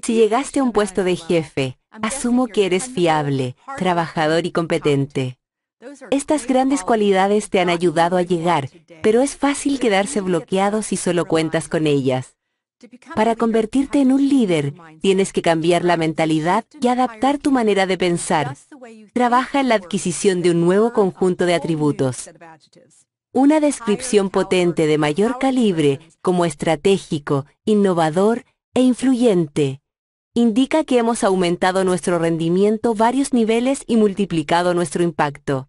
Si llegaste a un puesto de jefe, asumo que eres fiable, trabajador y competente. Estas grandes cualidades te han ayudado a llegar, pero es fácil quedarse bloqueado si solo cuentas con ellas. Para convertirte en un líder, tienes que cambiar la mentalidad y adaptar tu manera de pensar. Trabaja en la adquisición de un nuevo conjunto de atributos. Una descripción potente de mayor calibre como estratégico, innovador e influyente indica que hemos aumentado nuestro rendimiento varios niveles y multiplicado nuestro impacto.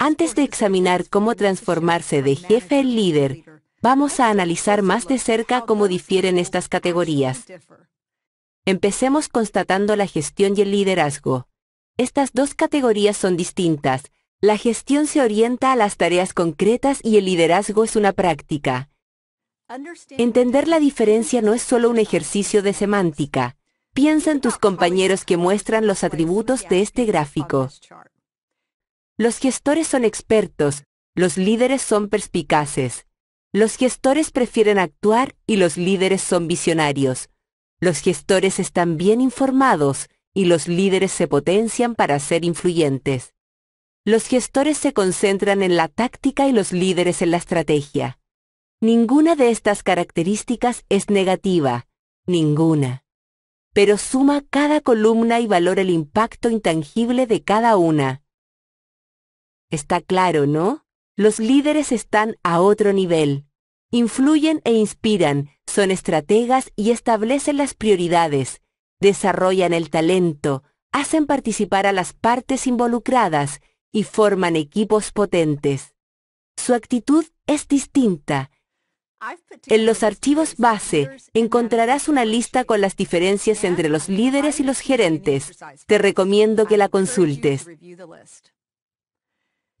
Antes de examinar cómo transformarse de jefe en líder, vamos a analizar más de cerca cómo difieren estas categorías. Empecemos constatando la gestión y el liderazgo. Estas dos categorías son distintas. La gestión se orienta a las tareas concretas y el liderazgo es una práctica. Entender la diferencia no es solo un ejercicio de semántica. Piensa en tus compañeros que muestran los atributos de este gráfico. Los gestores son expertos, los líderes son perspicaces. Los gestores prefieren actuar y los líderes son visionarios. Los gestores están bien informados y los líderes se potencian para ser influyentes. Los gestores se concentran en la táctica y los líderes en la estrategia. Ninguna de estas características es negativa, ninguna. Pero suma cada columna y valora el impacto intangible de cada una. Está claro, ¿no? Los líderes están a otro nivel. Influyen e inspiran, son estrategas y establecen las prioridades, desarrollan el talento, hacen participar a las partes involucradas y forman equipos potentes. Su actitud es distinta, en los archivos base encontrarás una lista con las diferencias entre los líderes y los gerentes. Te recomiendo que la consultes.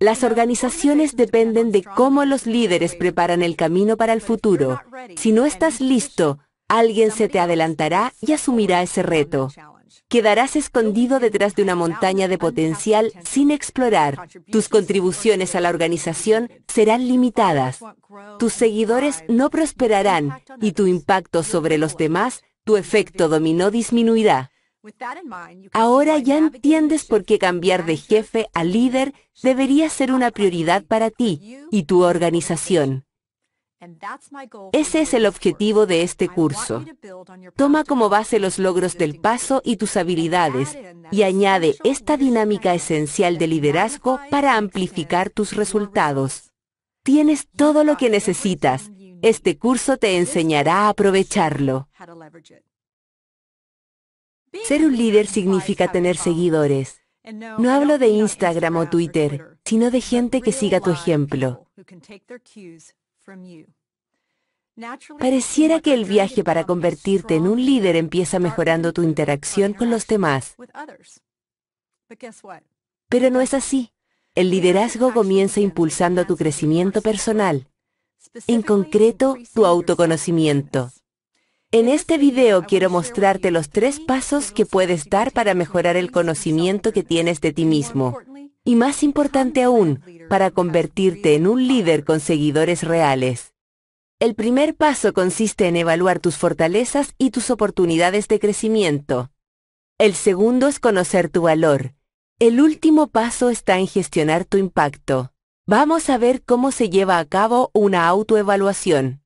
Las organizaciones dependen de cómo los líderes preparan el camino para el futuro. Si no estás listo, alguien se te adelantará y asumirá ese reto. Quedarás escondido detrás de una montaña de potencial sin explorar. Tus contribuciones a la organización serán limitadas. Tus seguidores no prosperarán y tu impacto sobre los demás, tu efecto dominó disminuirá. Ahora ya entiendes por qué cambiar de jefe a líder debería ser una prioridad para ti y tu organización. Ese es el objetivo de este curso. Toma como base los logros del paso y tus habilidades y añade esta dinámica esencial de liderazgo para amplificar tus resultados. Tienes todo lo que necesitas. Este curso te enseñará a aprovecharlo. Ser un líder significa tener seguidores. No hablo de Instagram o Twitter, sino de gente que siga tu ejemplo. Pareciera que el viaje para convertirte en un líder empieza mejorando tu interacción con los demás. Pero no es así. El liderazgo comienza impulsando tu crecimiento personal, en concreto tu autoconocimiento. En este video quiero mostrarte los tres pasos que puedes dar para mejorar el conocimiento que tienes de ti mismo y más importante aún, para convertirte en un líder con seguidores reales. El primer paso consiste en evaluar tus fortalezas y tus oportunidades de crecimiento. El segundo es conocer tu valor. El último paso está en gestionar tu impacto. Vamos a ver cómo se lleva a cabo una autoevaluación.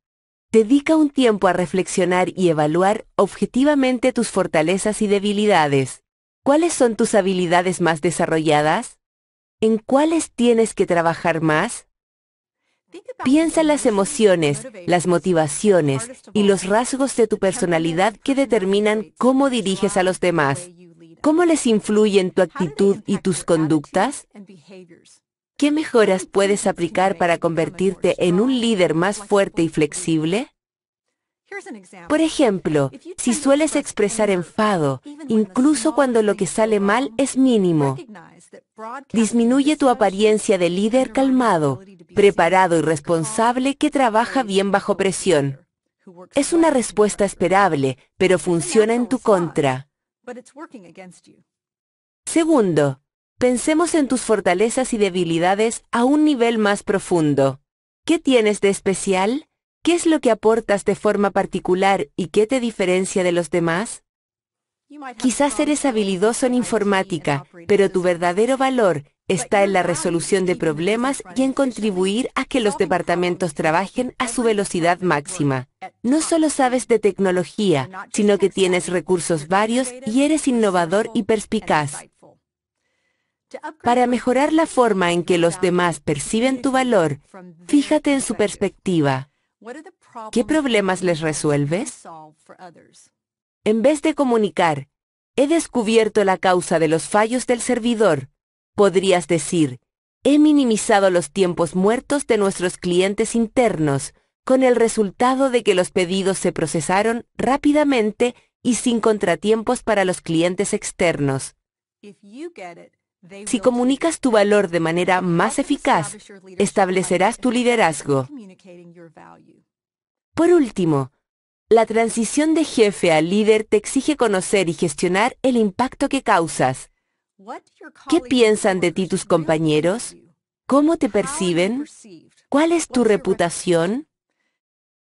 Dedica un tiempo a reflexionar y evaluar objetivamente tus fortalezas y debilidades. ¿Cuáles son tus habilidades más desarrolladas? ¿En cuáles tienes que trabajar más? Piensa en las emociones, las motivaciones y los rasgos de tu personalidad que determinan cómo diriges a los demás. ¿Cómo les influyen tu actitud y tus conductas? ¿Qué mejoras puedes aplicar para convertirte en un líder más fuerte y flexible? Por ejemplo, si sueles expresar enfado, incluso cuando lo que sale mal es mínimo, Disminuye tu apariencia de líder calmado, preparado y responsable que trabaja bien bajo presión. Es una respuesta esperable, pero funciona en tu contra. Segundo, pensemos en tus fortalezas y debilidades a un nivel más profundo. ¿Qué tienes de especial? ¿Qué es lo que aportas de forma particular y qué te diferencia de los demás? Quizás eres habilidoso en informática, pero tu verdadero valor está en la resolución de problemas y en contribuir a que los departamentos trabajen a su velocidad máxima. No solo sabes de tecnología, sino que tienes recursos varios y eres innovador y perspicaz. Para mejorar la forma en que los demás perciben tu valor, fíjate en su perspectiva. ¿Qué problemas les resuelves? En vez de comunicar, he descubierto la causa de los fallos del servidor, podrías decir, he minimizado los tiempos muertos de nuestros clientes internos, con el resultado de que los pedidos se procesaron rápidamente y sin contratiempos para los clientes externos. Si comunicas tu valor de manera más eficaz, establecerás tu liderazgo. Por último, la transición de jefe a líder te exige conocer y gestionar el impacto que causas. ¿Qué piensan de ti tus compañeros? ¿Cómo te perciben? ¿Cuál es tu reputación?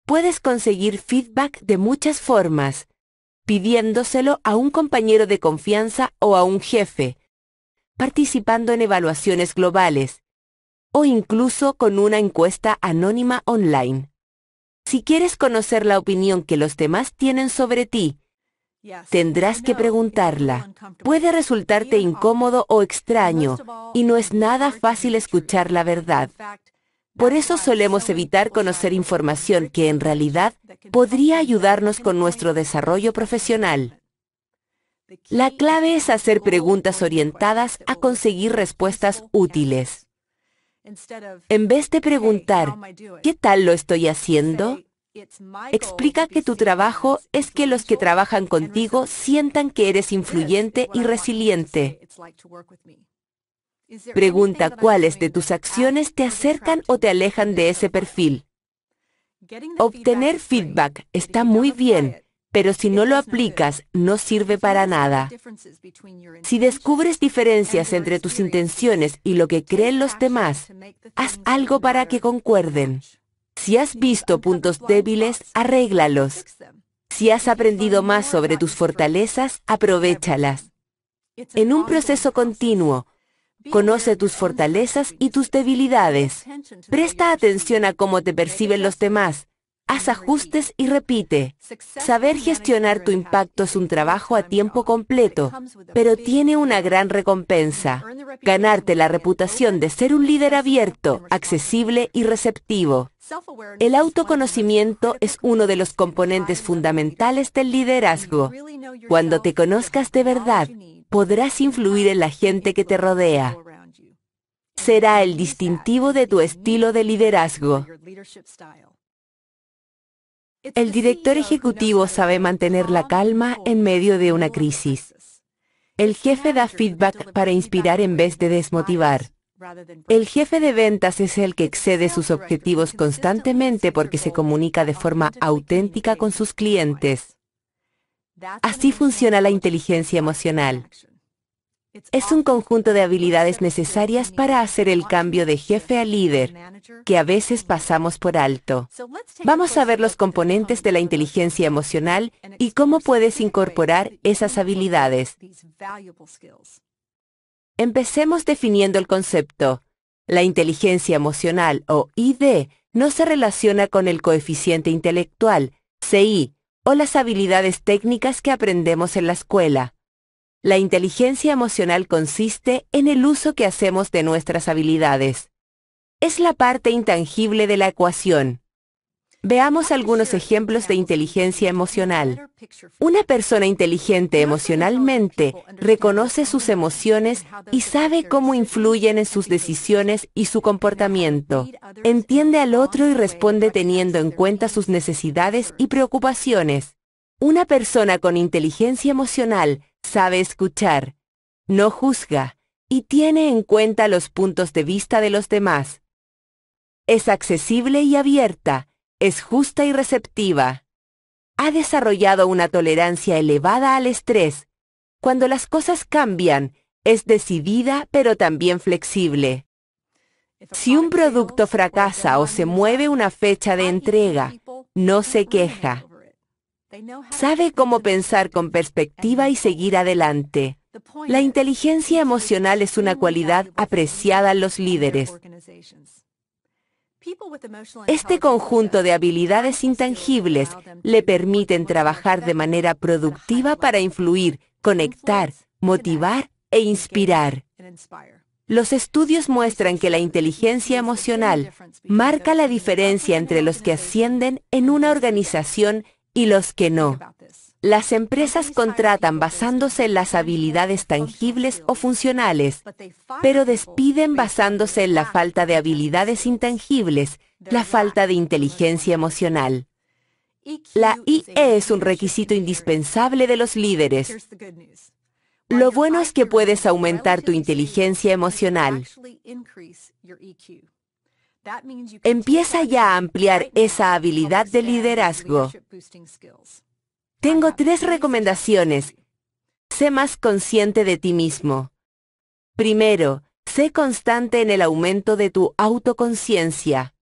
Puedes conseguir feedback de muchas formas, pidiéndoselo a un compañero de confianza o a un jefe, participando en evaluaciones globales o incluso con una encuesta anónima online. Si quieres conocer la opinión que los demás tienen sobre ti, tendrás que preguntarla. Puede resultarte incómodo o extraño, y no es nada fácil escuchar la verdad. Por eso solemos evitar conocer información que en realidad podría ayudarnos con nuestro desarrollo profesional. La clave es hacer preguntas orientadas a conseguir respuestas útiles. En vez de preguntar, ¿qué tal lo estoy haciendo? Explica que tu trabajo es que los que trabajan contigo sientan que eres influyente y resiliente. Pregunta cuáles de tus acciones te acercan o te alejan de ese perfil. Obtener feedback está muy bien, pero si no lo aplicas, no sirve para nada. Si descubres diferencias entre tus intenciones y lo que creen los demás, haz algo para que concuerden. Si has visto puntos débiles, arréglalos. Si has aprendido más sobre tus fortalezas, aprovechalas. En un proceso continuo, Conoce tus fortalezas y tus debilidades. Presta atención a cómo te perciben los demás Haz ajustes y repite. Saber gestionar tu impacto es un trabajo a tiempo completo, pero tiene una gran recompensa. Ganarte la reputación de ser un líder abierto, accesible y receptivo. El autoconocimiento es uno de los componentes fundamentales del liderazgo. Cuando te conozcas de verdad, podrás influir en la gente que te rodea. Será el distintivo de tu estilo de liderazgo. El director ejecutivo sabe mantener la calma en medio de una crisis. El jefe da feedback para inspirar en vez de desmotivar. El jefe de ventas es el que excede sus objetivos constantemente porque se comunica de forma auténtica con sus clientes. Así funciona la inteligencia emocional es un conjunto de habilidades necesarias para hacer el cambio de jefe a líder, que a veces pasamos por alto. Vamos a ver los componentes de la inteligencia emocional y cómo puedes incorporar esas habilidades. Empecemos definiendo el concepto. La inteligencia emocional o ID no se relaciona con el coeficiente intelectual, CI, o las habilidades técnicas que aprendemos en la escuela. La inteligencia emocional consiste en el uso que hacemos de nuestras habilidades. Es la parte intangible de la ecuación. Veamos algunos ejemplos de inteligencia emocional. Una persona inteligente emocionalmente reconoce sus emociones y sabe cómo influyen en sus decisiones y su comportamiento. Entiende al otro y responde teniendo en cuenta sus necesidades y preocupaciones. Una persona con inteligencia emocional sabe escuchar, no juzga y tiene en cuenta los puntos de vista de los demás. Es accesible y abierta, es justa y receptiva. Ha desarrollado una tolerancia elevada al estrés. Cuando las cosas cambian, es decidida pero también flexible. Si un producto fracasa o se mueve una fecha de entrega, no se queja. Sabe cómo pensar con perspectiva y seguir adelante. La inteligencia emocional es una cualidad apreciada en los líderes. Este conjunto de habilidades intangibles le permiten trabajar de manera productiva para influir, conectar, motivar e inspirar. Los estudios muestran que la inteligencia emocional marca la diferencia entre los que ascienden en una organización y los que no. Las empresas contratan basándose en las habilidades tangibles o funcionales, pero despiden basándose en la falta de habilidades intangibles, la falta de inteligencia emocional. La IE es un requisito indispensable de los líderes. Lo bueno es que puedes aumentar tu inteligencia emocional. Empieza ya a ampliar esa habilidad de liderazgo. Tengo tres recomendaciones. Sé más consciente de ti mismo. Primero, sé constante en el aumento de tu autoconciencia.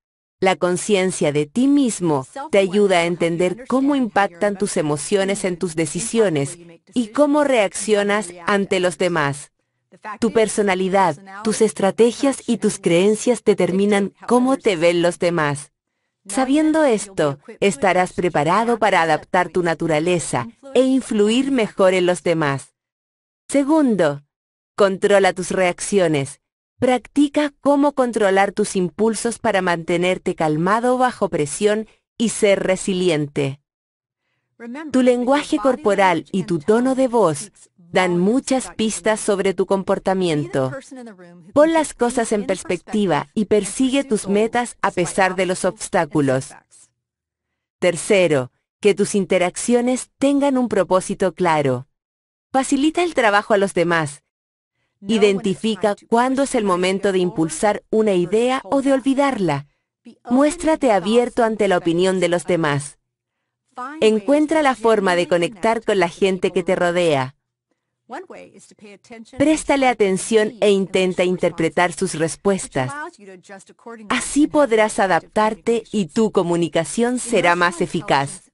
La conciencia de ti mismo te ayuda a entender cómo impactan tus emociones en tus decisiones y cómo reaccionas ante los demás. Tu personalidad, tus estrategias y tus creencias determinan cómo te ven los demás. Sabiendo esto, estarás preparado para adaptar tu naturaleza e influir mejor en los demás. Segundo, controla tus reacciones. Practica cómo controlar tus impulsos para mantenerte calmado bajo presión y ser resiliente. Tu lenguaje corporal y tu tono de voz dan muchas pistas sobre tu comportamiento. Pon las cosas en perspectiva y persigue tus metas a pesar de los obstáculos. Tercero, que tus interacciones tengan un propósito claro. Facilita el trabajo a los demás. Identifica cuándo es el momento de impulsar una idea o de olvidarla. Muéstrate abierto ante la opinión de los demás. Encuentra la forma de conectar con la gente que te rodea. Préstale atención e intenta interpretar sus respuestas. Así podrás adaptarte y tu comunicación será más eficaz.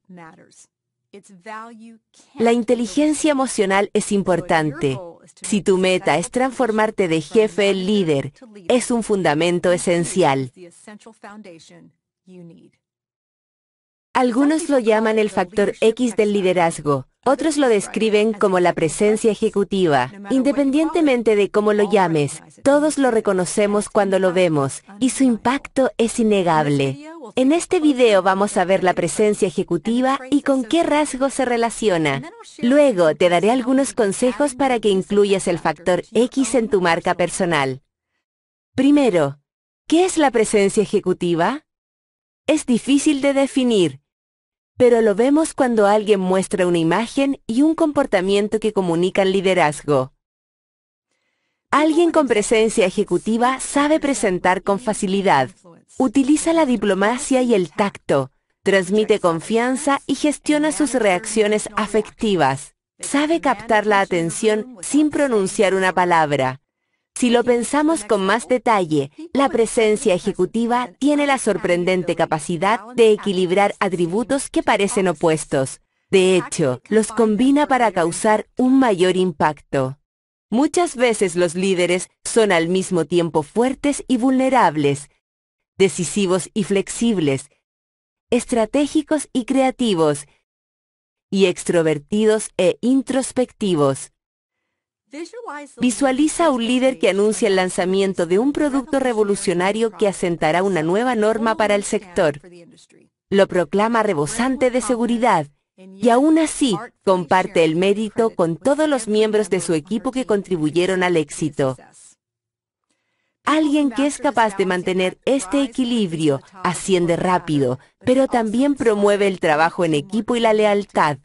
La inteligencia emocional es importante. Si tu meta es transformarte de jefe en líder, es un fundamento esencial. Algunos lo llaman el factor X del liderazgo. Otros lo describen como la presencia ejecutiva. Independientemente de cómo lo llames, todos lo reconocemos cuando lo vemos y su impacto es innegable. En este video vamos a ver la presencia ejecutiva y con qué rasgo se relaciona. Luego te daré algunos consejos para que incluyas el factor X en tu marca personal. Primero, ¿qué es la presencia ejecutiva? Es difícil de definir, pero lo vemos cuando alguien muestra una imagen y un comportamiento que comunican liderazgo. Alguien con presencia ejecutiva sabe presentar con facilidad, utiliza la diplomacia y el tacto, transmite confianza y gestiona sus reacciones afectivas. Sabe captar la atención sin pronunciar una palabra. Si lo pensamos con más detalle, la presencia ejecutiva tiene la sorprendente capacidad de equilibrar atributos que parecen opuestos. De hecho, los combina para causar un mayor impacto. Muchas veces los líderes son al mismo tiempo fuertes y vulnerables, decisivos y flexibles, estratégicos y creativos, y extrovertidos e introspectivos. Visualiza a un líder que anuncia el lanzamiento de un producto revolucionario que asentará una nueva norma para el sector. Lo proclama rebosante de seguridad y aún así comparte el mérito con todos los miembros de su equipo que contribuyeron al éxito. Alguien que es capaz de mantener este equilibrio asciende rápido, pero también promueve el trabajo en equipo y la lealtad.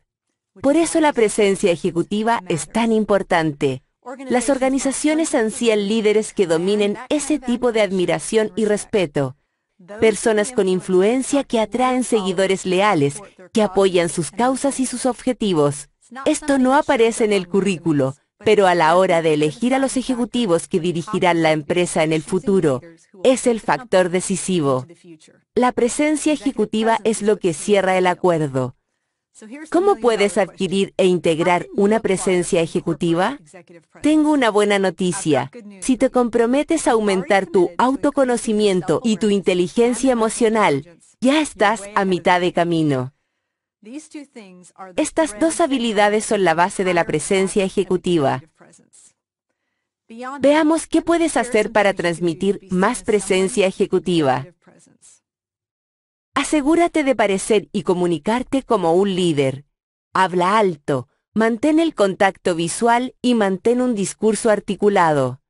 Por eso la presencia ejecutiva es tan importante. Las organizaciones ansían líderes que dominen ese tipo de admiración y respeto. Personas con influencia que atraen seguidores leales, que apoyan sus causas y sus objetivos. Esto no aparece en el currículo, pero a la hora de elegir a los ejecutivos que dirigirán la empresa en el futuro, es el factor decisivo. La presencia ejecutiva es lo que cierra el acuerdo. ¿Cómo puedes adquirir e integrar una presencia ejecutiva? Tengo una buena noticia. Si te comprometes a aumentar tu autoconocimiento y tu inteligencia emocional, ya estás a mitad de camino. Estas dos habilidades son la base de la presencia ejecutiva. Veamos qué puedes hacer para transmitir más presencia ejecutiva. Asegúrate de parecer y comunicarte como un líder. Habla alto, mantén el contacto visual y mantén un discurso articulado.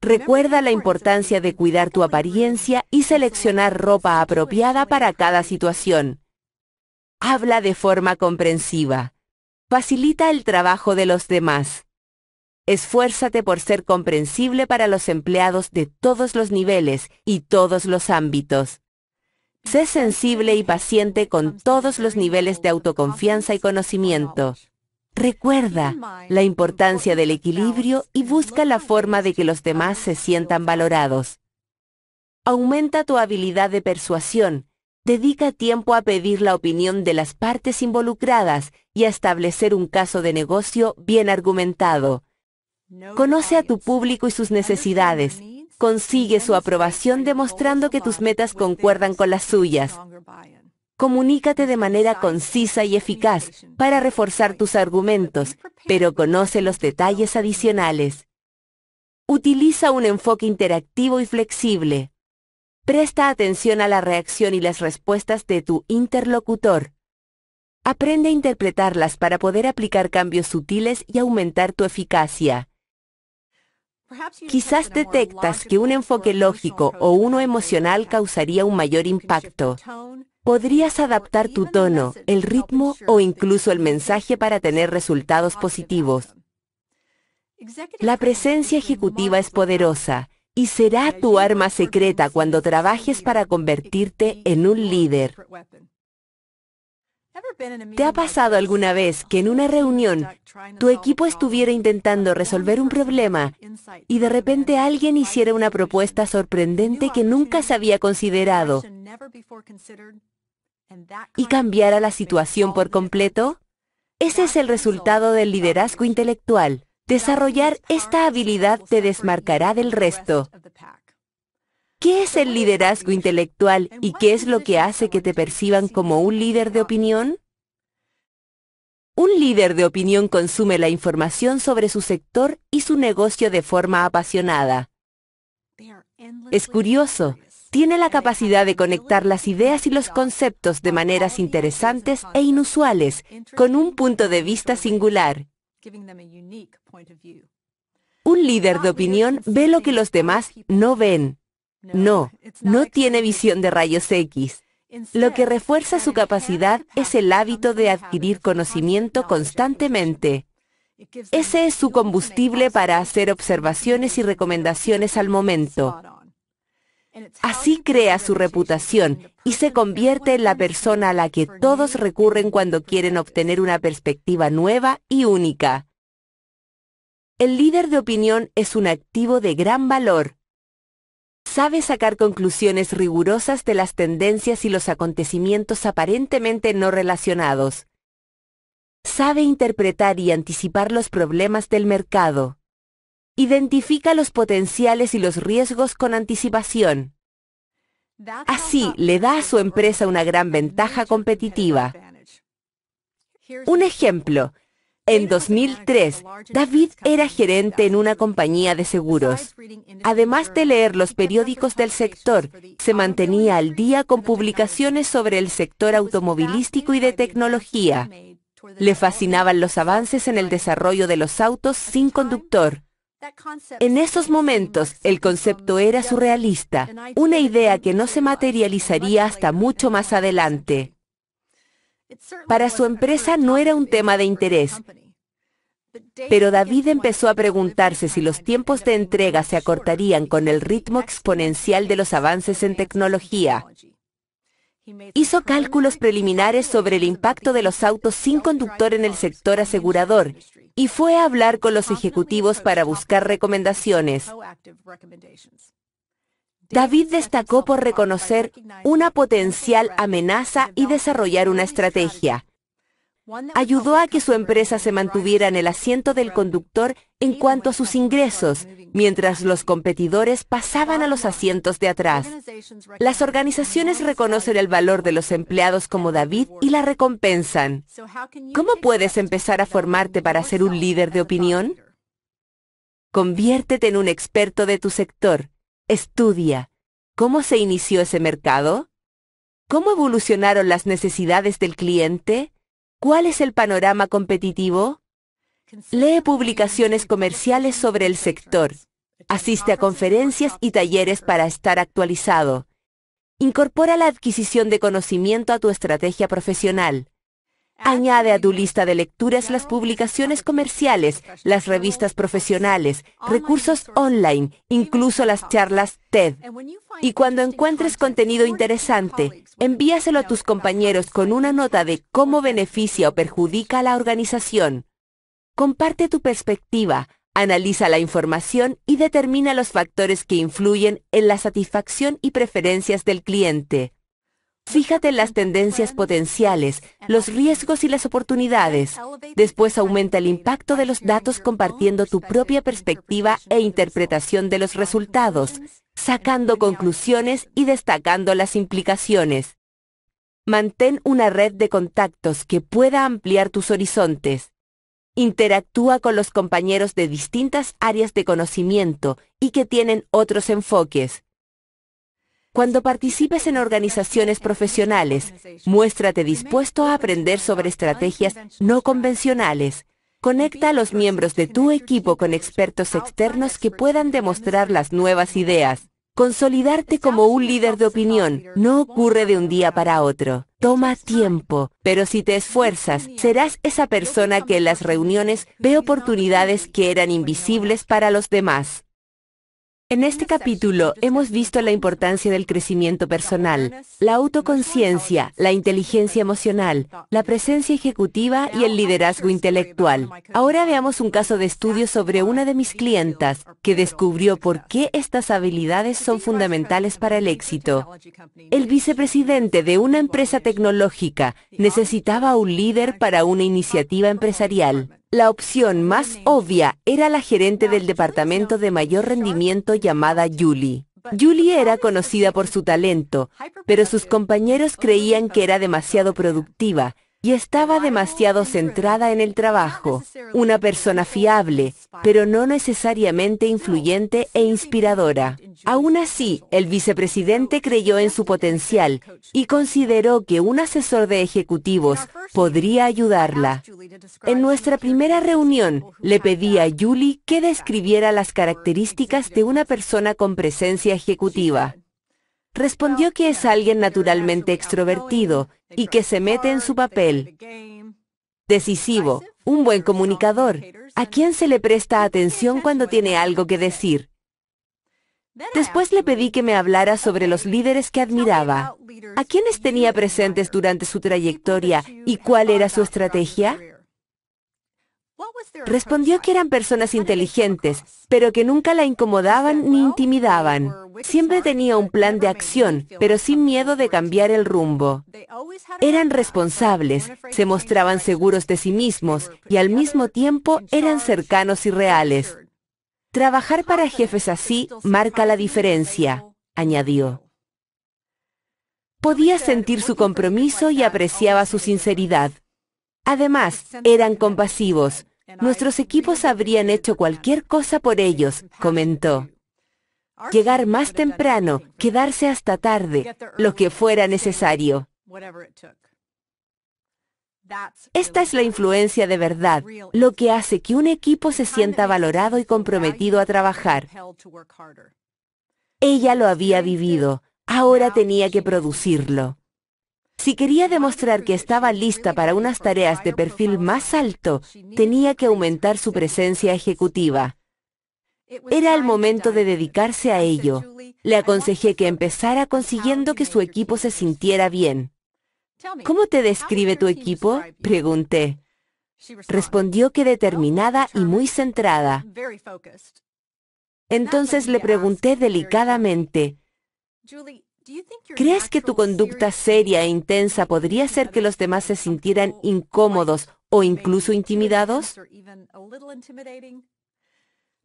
Recuerda la importancia de cuidar tu apariencia y seleccionar ropa apropiada para cada situación. Habla de forma comprensiva. Facilita el trabajo de los demás. Esfuérzate por ser comprensible para los empleados de todos los niveles y todos los ámbitos. Sé sensible y paciente con todos los niveles de autoconfianza y conocimiento. Recuerda la importancia del equilibrio y busca la forma de que los demás se sientan valorados. Aumenta tu habilidad de persuasión. Dedica tiempo a pedir la opinión de las partes involucradas y a establecer un caso de negocio bien argumentado. Conoce a tu público y sus necesidades Consigue su aprobación demostrando que tus metas concuerdan con las suyas. Comunícate de manera concisa y eficaz para reforzar tus argumentos, pero conoce los detalles adicionales. Utiliza un enfoque interactivo y flexible. Presta atención a la reacción y las respuestas de tu interlocutor. Aprende a interpretarlas para poder aplicar cambios sutiles y aumentar tu eficacia. Quizás detectas que un enfoque lógico o uno emocional causaría un mayor impacto. Podrías adaptar tu tono, el ritmo o incluso el mensaje para tener resultados positivos. La presencia ejecutiva es poderosa y será tu arma secreta cuando trabajes para convertirte en un líder. ¿Te ha pasado alguna vez que en una reunión tu equipo estuviera intentando resolver un problema y de repente alguien hiciera una propuesta sorprendente que nunca se había considerado y cambiara la situación por completo? Ese es el resultado del liderazgo intelectual. Desarrollar esta habilidad te desmarcará del resto. ¿Qué es el liderazgo intelectual y qué es lo que hace que te perciban como un líder de opinión? Un líder de opinión consume la información sobre su sector y su negocio de forma apasionada. Es curioso, tiene la capacidad de conectar las ideas y los conceptos de maneras interesantes e inusuales, con un punto de vista singular. Un líder de opinión ve lo que los demás no ven no, no tiene visión de rayos X. Lo que refuerza su capacidad es el hábito de adquirir conocimiento constantemente. Ese es su combustible para hacer observaciones y recomendaciones al momento. Así crea su reputación y se convierte en la persona a la que todos recurren cuando quieren obtener una perspectiva nueva y única. El líder de opinión es un activo de gran valor sabe sacar conclusiones rigurosas de las tendencias y los acontecimientos aparentemente no relacionados. Sabe interpretar y anticipar los problemas del mercado. Identifica los potenciales y los riesgos con anticipación. Así le da a su empresa una gran ventaja competitiva. Un ejemplo, en 2003, David era gerente en una compañía de seguros. Además de leer los periódicos del sector, se mantenía al día con publicaciones sobre el sector automovilístico y de tecnología. Le fascinaban los avances en el desarrollo de los autos sin conductor. En esos momentos, el concepto era surrealista, una idea que no se materializaría hasta mucho más adelante. Para su empresa no era un tema de interés, pero David empezó a preguntarse si los tiempos de entrega se acortarían con el ritmo exponencial de los avances en tecnología. Hizo cálculos preliminares sobre el impacto de los autos sin conductor en el sector asegurador y fue a hablar con los ejecutivos para buscar recomendaciones. David destacó por reconocer una potencial amenaza y desarrollar una estrategia. Ayudó a que su empresa se mantuviera en el asiento del conductor en cuanto a sus ingresos, mientras los competidores pasaban a los asientos de atrás. Las organizaciones reconocen el valor de los empleados como David y la recompensan. ¿Cómo puedes empezar a formarte para ser un líder de opinión? Conviértete en un experto de tu sector. Estudia. ¿Cómo se inició ese mercado? ¿Cómo evolucionaron las necesidades del cliente? ¿Cuál es el panorama competitivo? Lee publicaciones comerciales sobre el sector. Asiste a conferencias y talleres para estar actualizado. Incorpora la adquisición de conocimiento a tu estrategia profesional. Añade a tu lista de lecturas las publicaciones comerciales, las revistas profesionales, recursos online, incluso las charlas TED. Y cuando encuentres contenido interesante, envíaselo a tus compañeros con una nota de cómo beneficia o perjudica a la organización. Comparte tu perspectiva, analiza la información y determina los factores que influyen en la satisfacción y preferencias del cliente. Fíjate en las tendencias potenciales, los riesgos y las oportunidades. Después aumenta el impacto de los datos compartiendo tu propia perspectiva e interpretación de los resultados, sacando conclusiones y destacando las implicaciones. Mantén una red de contactos que pueda ampliar tus horizontes. Interactúa con los compañeros de distintas áreas de conocimiento y que tienen otros enfoques. Cuando participes en organizaciones profesionales, muéstrate dispuesto a aprender sobre estrategias no convencionales. Conecta a los miembros de tu equipo con expertos externos que puedan demostrar las nuevas ideas. Consolidarte como un líder de opinión no ocurre de un día para otro. Toma tiempo, pero si te esfuerzas, serás esa persona que en las reuniones ve oportunidades que eran invisibles para los demás. En este capítulo hemos visto la importancia del crecimiento personal, la autoconciencia, la inteligencia emocional, la presencia ejecutiva y el liderazgo intelectual. Ahora veamos un caso de estudio sobre una de mis clientas que descubrió por qué estas habilidades son fundamentales para el éxito. El vicepresidente de una empresa tecnológica necesitaba un líder para una iniciativa empresarial. La opción más obvia era la gerente del departamento de mayor rendimiento llamada Julie. Julie era conocida por su talento, pero sus compañeros creían que era demasiado productiva y estaba demasiado centrada en el trabajo, una persona fiable, pero no necesariamente influyente e inspiradora. Aún así, el vicepresidente creyó en su potencial y consideró que un asesor de ejecutivos podría ayudarla. En nuestra primera reunión, le pedí a Julie que describiera las características de una persona con presencia ejecutiva respondió que es alguien naturalmente extrovertido y que se mete en su papel. Decisivo, un buen comunicador, a quien se le presta atención cuando tiene algo que decir. Después le pedí que me hablara sobre los líderes que admiraba, a quienes tenía presentes durante su trayectoria y cuál era su estrategia. Respondió que eran personas inteligentes, pero que nunca la incomodaban ni intimidaban. Siempre tenía un plan de acción, pero sin miedo de cambiar el rumbo. Eran responsables, se mostraban seguros de sí mismos y al mismo tiempo eran cercanos y reales. Trabajar para jefes así marca la diferencia, añadió. Podía sentir su compromiso y apreciaba su sinceridad. Además, eran compasivos. Nuestros equipos habrían hecho cualquier cosa por ellos, comentó. Llegar más temprano, quedarse hasta tarde, lo que fuera necesario. Esta es la influencia de verdad, lo que hace que un equipo se sienta valorado y comprometido a trabajar. Ella lo había vivido, ahora tenía que producirlo. Si quería demostrar que estaba lista para unas tareas de perfil más alto, tenía que aumentar su presencia ejecutiva. Era el momento de dedicarse a ello. Le aconsejé que empezara consiguiendo que su equipo se sintiera bien. ¿Cómo te describe tu equipo? Pregunté. Respondió que determinada y muy centrada. Entonces le pregunté delicadamente, ¿Crees que tu conducta seria e intensa podría hacer que los demás se sintieran incómodos o incluso intimidados?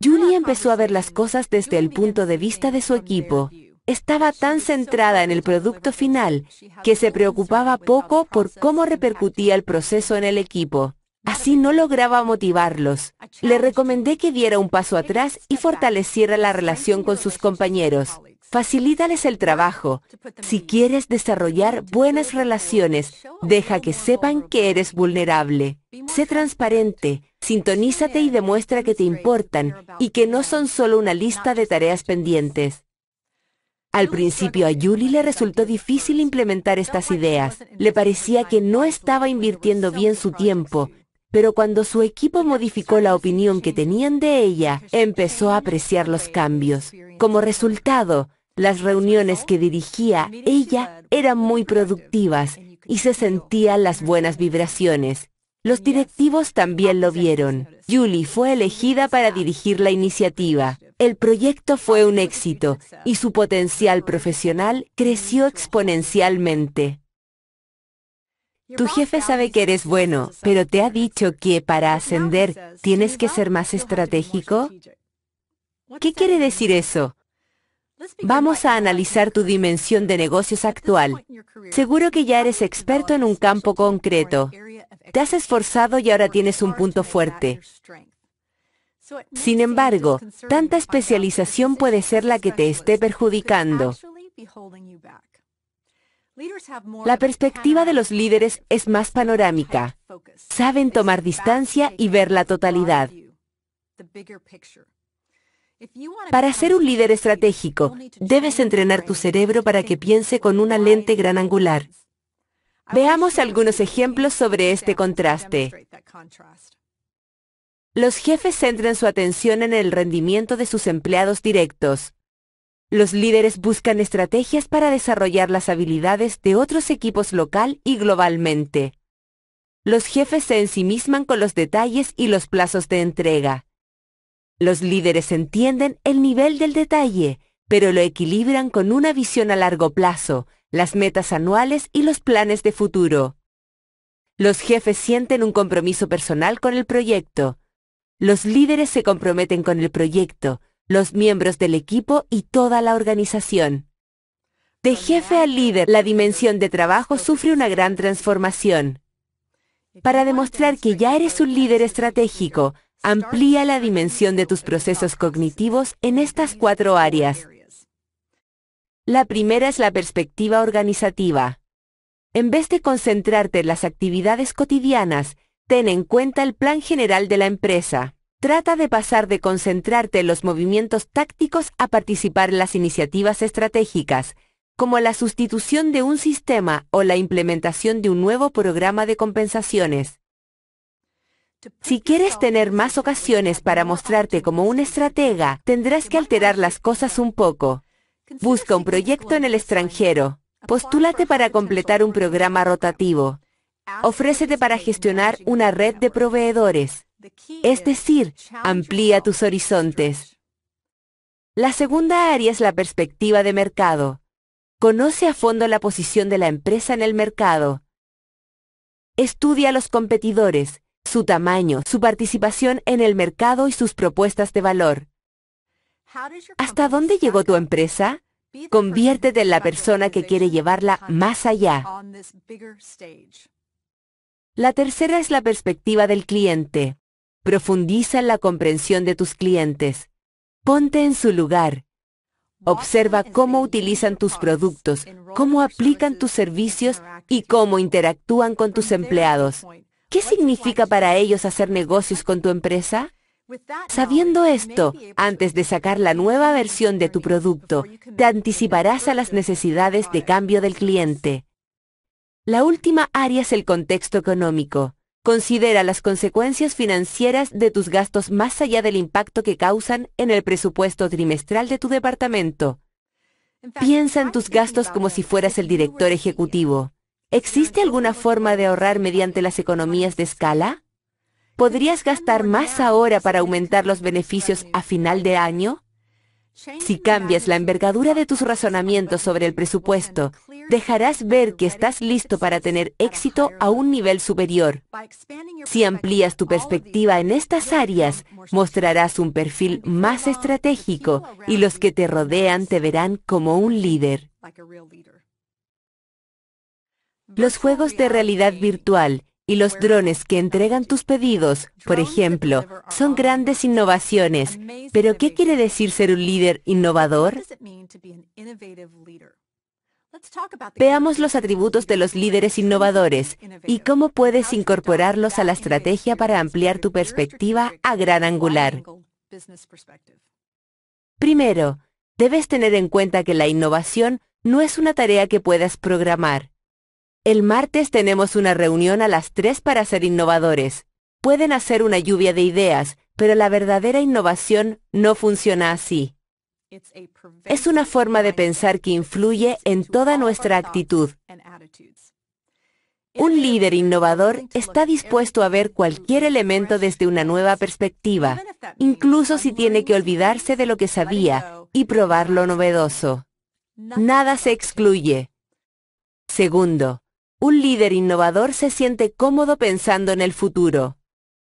Julie empezó a ver las cosas desde el punto de vista de su equipo. Estaba tan centrada en el producto final que se preocupaba poco por cómo repercutía el proceso en el equipo. Así no lograba motivarlos. Le recomendé que diera un paso atrás y fortaleciera la relación con sus compañeros. Facilítales el trabajo. Si quieres desarrollar buenas relaciones, deja que sepan que eres vulnerable. Sé transparente, sintonízate y demuestra que te importan y que no son solo una lista de tareas pendientes. Al principio a Julie le resultó difícil implementar estas ideas. Le parecía que no estaba invirtiendo bien su tiempo, pero cuando su equipo modificó la opinión que tenían de ella, empezó a apreciar los cambios. Como resultado, las reuniones que dirigía ella eran muy productivas y se sentían las buenas vibraciones. Los directivos también lo vieron. Julie fue elegida para dirigir la iniciativa. El proyecto fue un éxito y su potencial profesional creció exponencialmente. Tu jefe sabe que eres bueno, pero ¿te ha dicho que para ascender tienes que ser más estratégico? ¿Qué quiere decir eso? Vamos a analizar tu dimensión de negocios actual. Seguro que ya eres experto en un campo concreto. Te has esforzado y ahora tienes un punto fuerte. Sin embargo, tanta especialización puede ser la que te esté perjudicando. La perspectiva de los líderes es más panorámica. Saben tomar distancia y ver la totalidad. Para ser un líder estratégico, debes entrenar tu cerebro para que piense con una lente gran angular. Veamos algunos ejemplos sobre este contraste. Los jefes centran su atención en el rendimiento de sus empleados directos. Los líderes buscan estrategias para desarrollar las habilidades de otros equipos local y globalmente. Los jefes se ensimisman con los detalles y los plazos de entrega. Los líderes entienden el nivel del detalle, pero lo equilibran con una visión a largo plazo, las metas anuales y los planes de futuro. Los jefes sienten un compromiso personal con el proyecto. Los líderes se comprometen con el proyecto, los miembros del equipo y toda la organización. De jefe al líder, la dimensión de trabajo sufre una gran transformación. Para demostrar que ya eres un líder estratégico, Amplía la dimensión de tus procesos cognitivos en estas cuatro áreas. La primera es la perspectiva organizativa. En vez de concentrarte en las actividades cotidianas, ten en cuenta el plan general de la empresa. Trata de pasar de concentrarte en los movimientos tácticos a participar en las iniciativas estratégicas, como la sustitución de un sistema o la implementación de un nuevo programa de compensaciones. Si quieres tener más ocasiones para mostrarte como un estratega, tendrás que alterar las cosas un poco. Busca un proyecto en el extranjero. Postúlate para completar un programa rotativo. Ofrécete para gestionar una red de proveedores. Es decir, amplía tus horizontes. La segunda área es la perspectiva de mercado. Conoce a fondo la posición de la empresa en el mercado. Estudia a los competidores, su tamaño, su participación en el mercado y sus propuestas de valor. ¿Hasta dónde llegó tu empresa? Conviértete en la persona que quiere llevarla más allá. La tercera es la perspectiva del cliente. Profundiza en la comprensión de tus clientes. Ponte en su lugar. Observa cómo utilizan tus productos, cómo aplican tus servicios y cómo interactúan con tus empleados. ¿Qué significa para ellos hacer negocios con tu empresa? Sabiendo esto, antes de sacar la nueva versión de tu producto, te anticiparás a las necesidades de cambio del cliente. La última área es el contexto económico. Considera las consecuencias financieras de tus gastos más allá del impacto que causan en el presupuesto trimestral de tu departamento. Piensa en tus gastos como si fueras el director ejecutivo. ¿Existe alguna forma de ahorrar mediante las economías de escala? ¿Podrías gastar más ahora para aumentar los beneficios a final de año? Si cambias la envergadura de tus razonamientos sobre el presupuesto, dejarás ver que estás listo para tener éxito a un nivel superior. Si amplías tu perspectiva en estas áreas, mostrarás un perfil más estratégico y los que te rodean te verán como un líder. Los juegos de realidad virtual y los drones que entregan tus pedidos, por ejemplo, son grandes innovaciones. Pero ¿qué quiere decir ser un líder innovador? Veamos los atributos de los líderes innovadores y cómo puedes incorporarlos a la estrategia para ampliar tu perspectiva a gran angular. Primero, debes tener en cuenta que la innovación no es una tarea que puedas programar. El martes tenemos una reunión a las 3 para ser innovadores. Pueden hacer una lluvia de ideas, pero la verdadera innovación no funciona así. Es una forma de pensar que influye en toda nuestra actitud. Un líder innovador está dispuesto a ver cualquier elemento desde una nueva perspectiva, incluso si tiene que olvidarse de lo que sabía y probar lo novedoso. Nada se excluye. Segundo, un líder innovador se siente cómodo pensando en el futuro.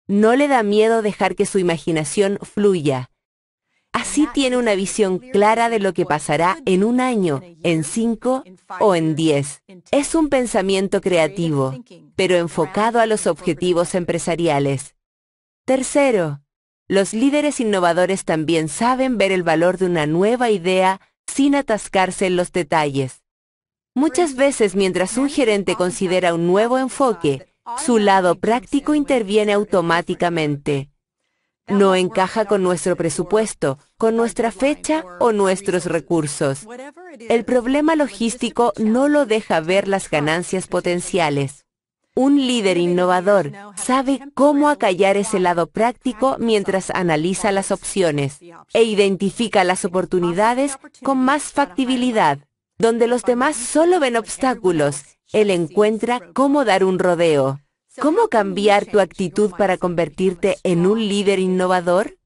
No le da miedo dejar que su imaginación fluya. Así tiene una visión clara de lo que pasará en un año, en cinco o en diez. Es un pensamiento creativo, pero enfocado a los objetivos empresariales. Tercero, los líderes innovadores también saben ver el valor de una nueva idea sin atascarse en los detalles. Muchas veces mientras un gerente considera un nuevo enfoque, su lado práctico interviene automáticamente. No encaja con nuestro presupuesto, con nuestra fecha o nuestros recursos. El problema logístico no lo deja ver las ganancias potenciales. Un líder innovador sabe cómo acallar ese lado práctico mientras analiza las opciones e identifica las oportunidades con más factibilidad. Donde los demás solo ven obstáculos, él encuentra cómo dar un rodeo. ¿Cómo cambiar tu actitud para convertirte en un líder innovador?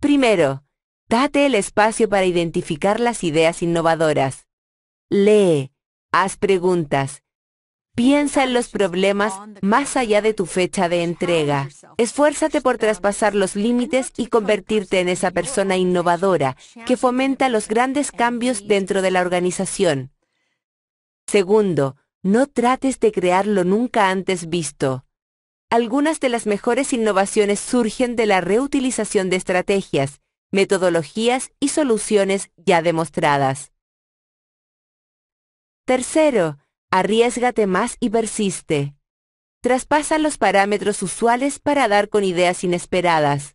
Primero, date el espacio para identificar las ideas innovadoras. Lee, haz preguntas, Piensa en los problemas más allá de tu fecha de entrega. Esfuérzate por traspasar los límites y convertirte en esa persona innovadora que fomenta los grandes cambios dentro de la organización. Segundo, no trates de crear lo nunca antes visto. Algunas de las mejores innovaciones surgen de la reutilización de estrategias, metodologías y soluciones ya demostradas. Tercero, Arriesgate más y persiste. Traspasa los parámetros usuales para dar con ideas inesperadas.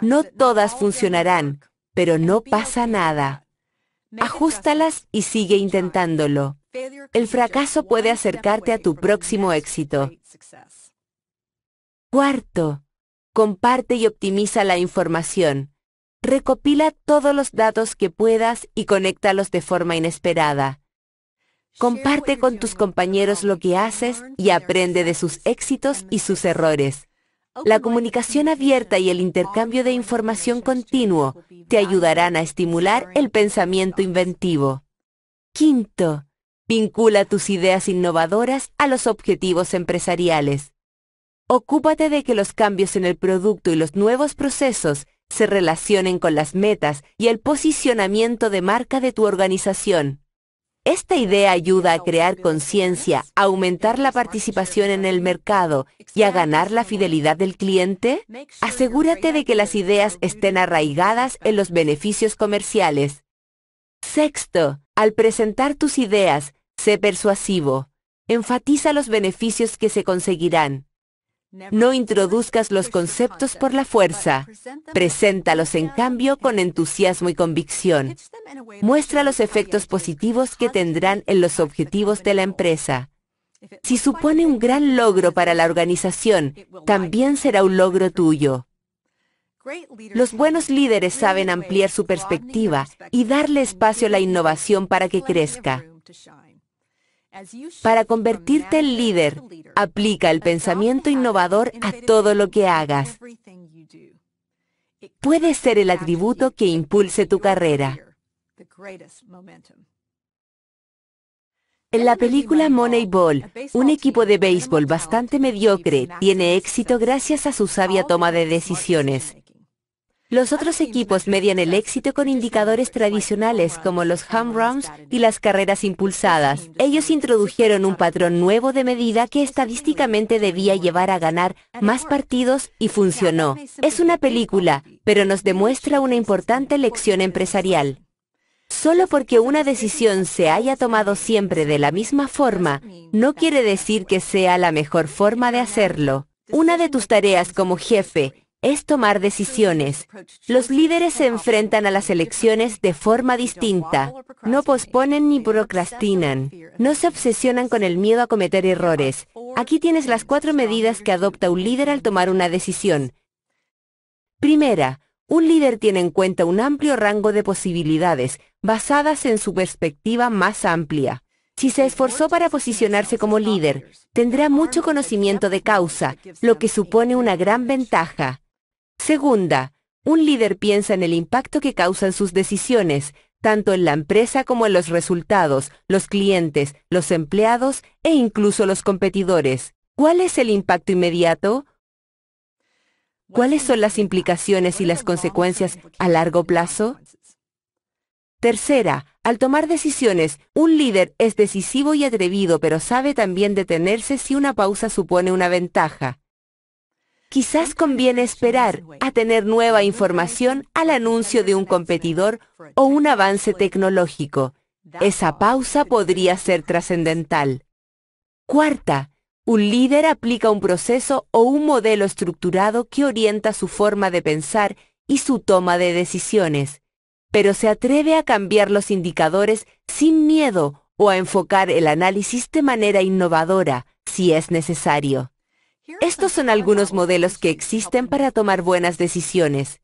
No todas funcionarán, pero no pasa nada. Ajústalas y sigue intentándolo. El fracaso puede acercarte a tu próximo éxito. Cuarto, comparte y optimiza la información. Recopila todos los datos que puedas y conéctalos de forma inesperada. Comparte con tus compañeros lo que haces y aprende de sus éxitos y sus errores. La comunicación abierta y el intercambio de información continuo te ayudarán a estimular el pensamiento inventivo. Quinto, vincula tus ideas innovadoras a los objetivos empresariales. Ocúpate de que los cambios en el producto y los nuevos procesos se relacionen con las metas y el posicionamiento de marca de tu organización. Esta idea ayuda a crear conciencia, a aumentar la participación en el mercado y a ganar la fidelidad del cliente. Asegúrate de que las ideas estén arraigadas en los beneficios comerciales. Sexto, al presentar tus ideas, sé persuasivo. Enfatiza los beneficios que se conseguirán. No introduzcas los conceptos por la fuerza. Preséntalos en cambio con entusiasmo y convicción. Muestra los efectos positivos que tendrán en los objetivos de la empresa. Si supone un gran logro para la organización, también será un logro tuyo. Los buenos líderes saben ampliar su perspectiva y darle espacio a la innovación para que crezca. Para convertirte en líder, aplica el pensamiento innovador a todo lo que hagas. Puede ser el atributo que impulse tu carrera. En la película Moneyball, un equipo de béisbol bastante mediocre tiene éxito gracias a su sabia toma de decisiones. Los otros equipos median el éxito con indicadores tradicionales como los home runs y las carreras impulsadas. Ellos introdujeron un patrón nuevo de medida que estadísticamente debía llevar a ganar más partidos y funcionó. Es una película, pero nos demuestra una importante lección empresarial. Solo porque una decisión se haya tomado siempre de la misma forma, no quiere decir que sea la mejor forma de hacerlo. Una de tus tareas como jefe es tomar decisiones. Los líderes se enfrentan a las elecciones de forma distinta. No posponen ni procrastinan. No se obsesionan con el miedo a cometer errores. Aquí tienes las cuatro medidas que adopta un líder al tomar una decisión. Primera, un líder tiene en cuenta un amplio rango de posibilidades, basadas en su perspectiva más amplia. Si se esforzó para posicionarse como líder, tendrá mucho conocimiento de causa, lo que supone una gran ventaja. Segunda, un líder piensa en el impacto que causan sus decisiones, tanto en la empresa como en los resultados, los clientes, los empleados e incluso los competidores. ¿Cuál es el impacto inmediato? ¿Cuáles son las implicaciones y las consecuencias a largo plazo? Tercera, al tomar decisiones, un líder es decisivo y atrevido, pero sabe también detenerse si una pausa supone una ventaja. Quizás conviene esperar a tener nueva información al anuncio de un competidor o un avance tecnológico. Esa pausa podría ser trascendental. Cuarta, un líder aplica un proceso o un modelo estructurado que orienta su forma de pensar y su toma de decisiones, pero se atreve a cambiar los indicadores sin miedo o a enfocar el análisis de manera innovadora, si es necesario. Estos son algunos modelos que existen para tomar buenas decisiones.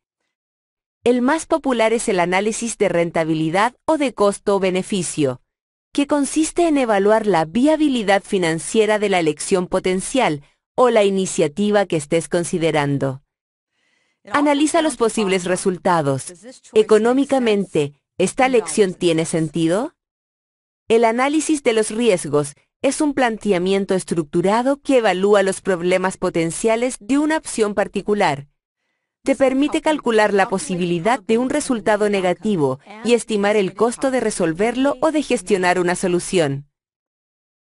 El más popular es el análisis de rentabilidad o de costo-beneficio, que consiste en evaluar la viabilidad financiera de la elección potencial o la iniciativa que estés considerando. Analiza los posibles resultados. Económicamente, ¿esta elección tiene sentido? El análisis de los riesgos es un planteamiento estructurado que evalúa los problemas potenciales de una opción particular. Te permite calcular la posibilidad de un resultado negativo y estimar el costo de resolverlo o de gestionar una solución.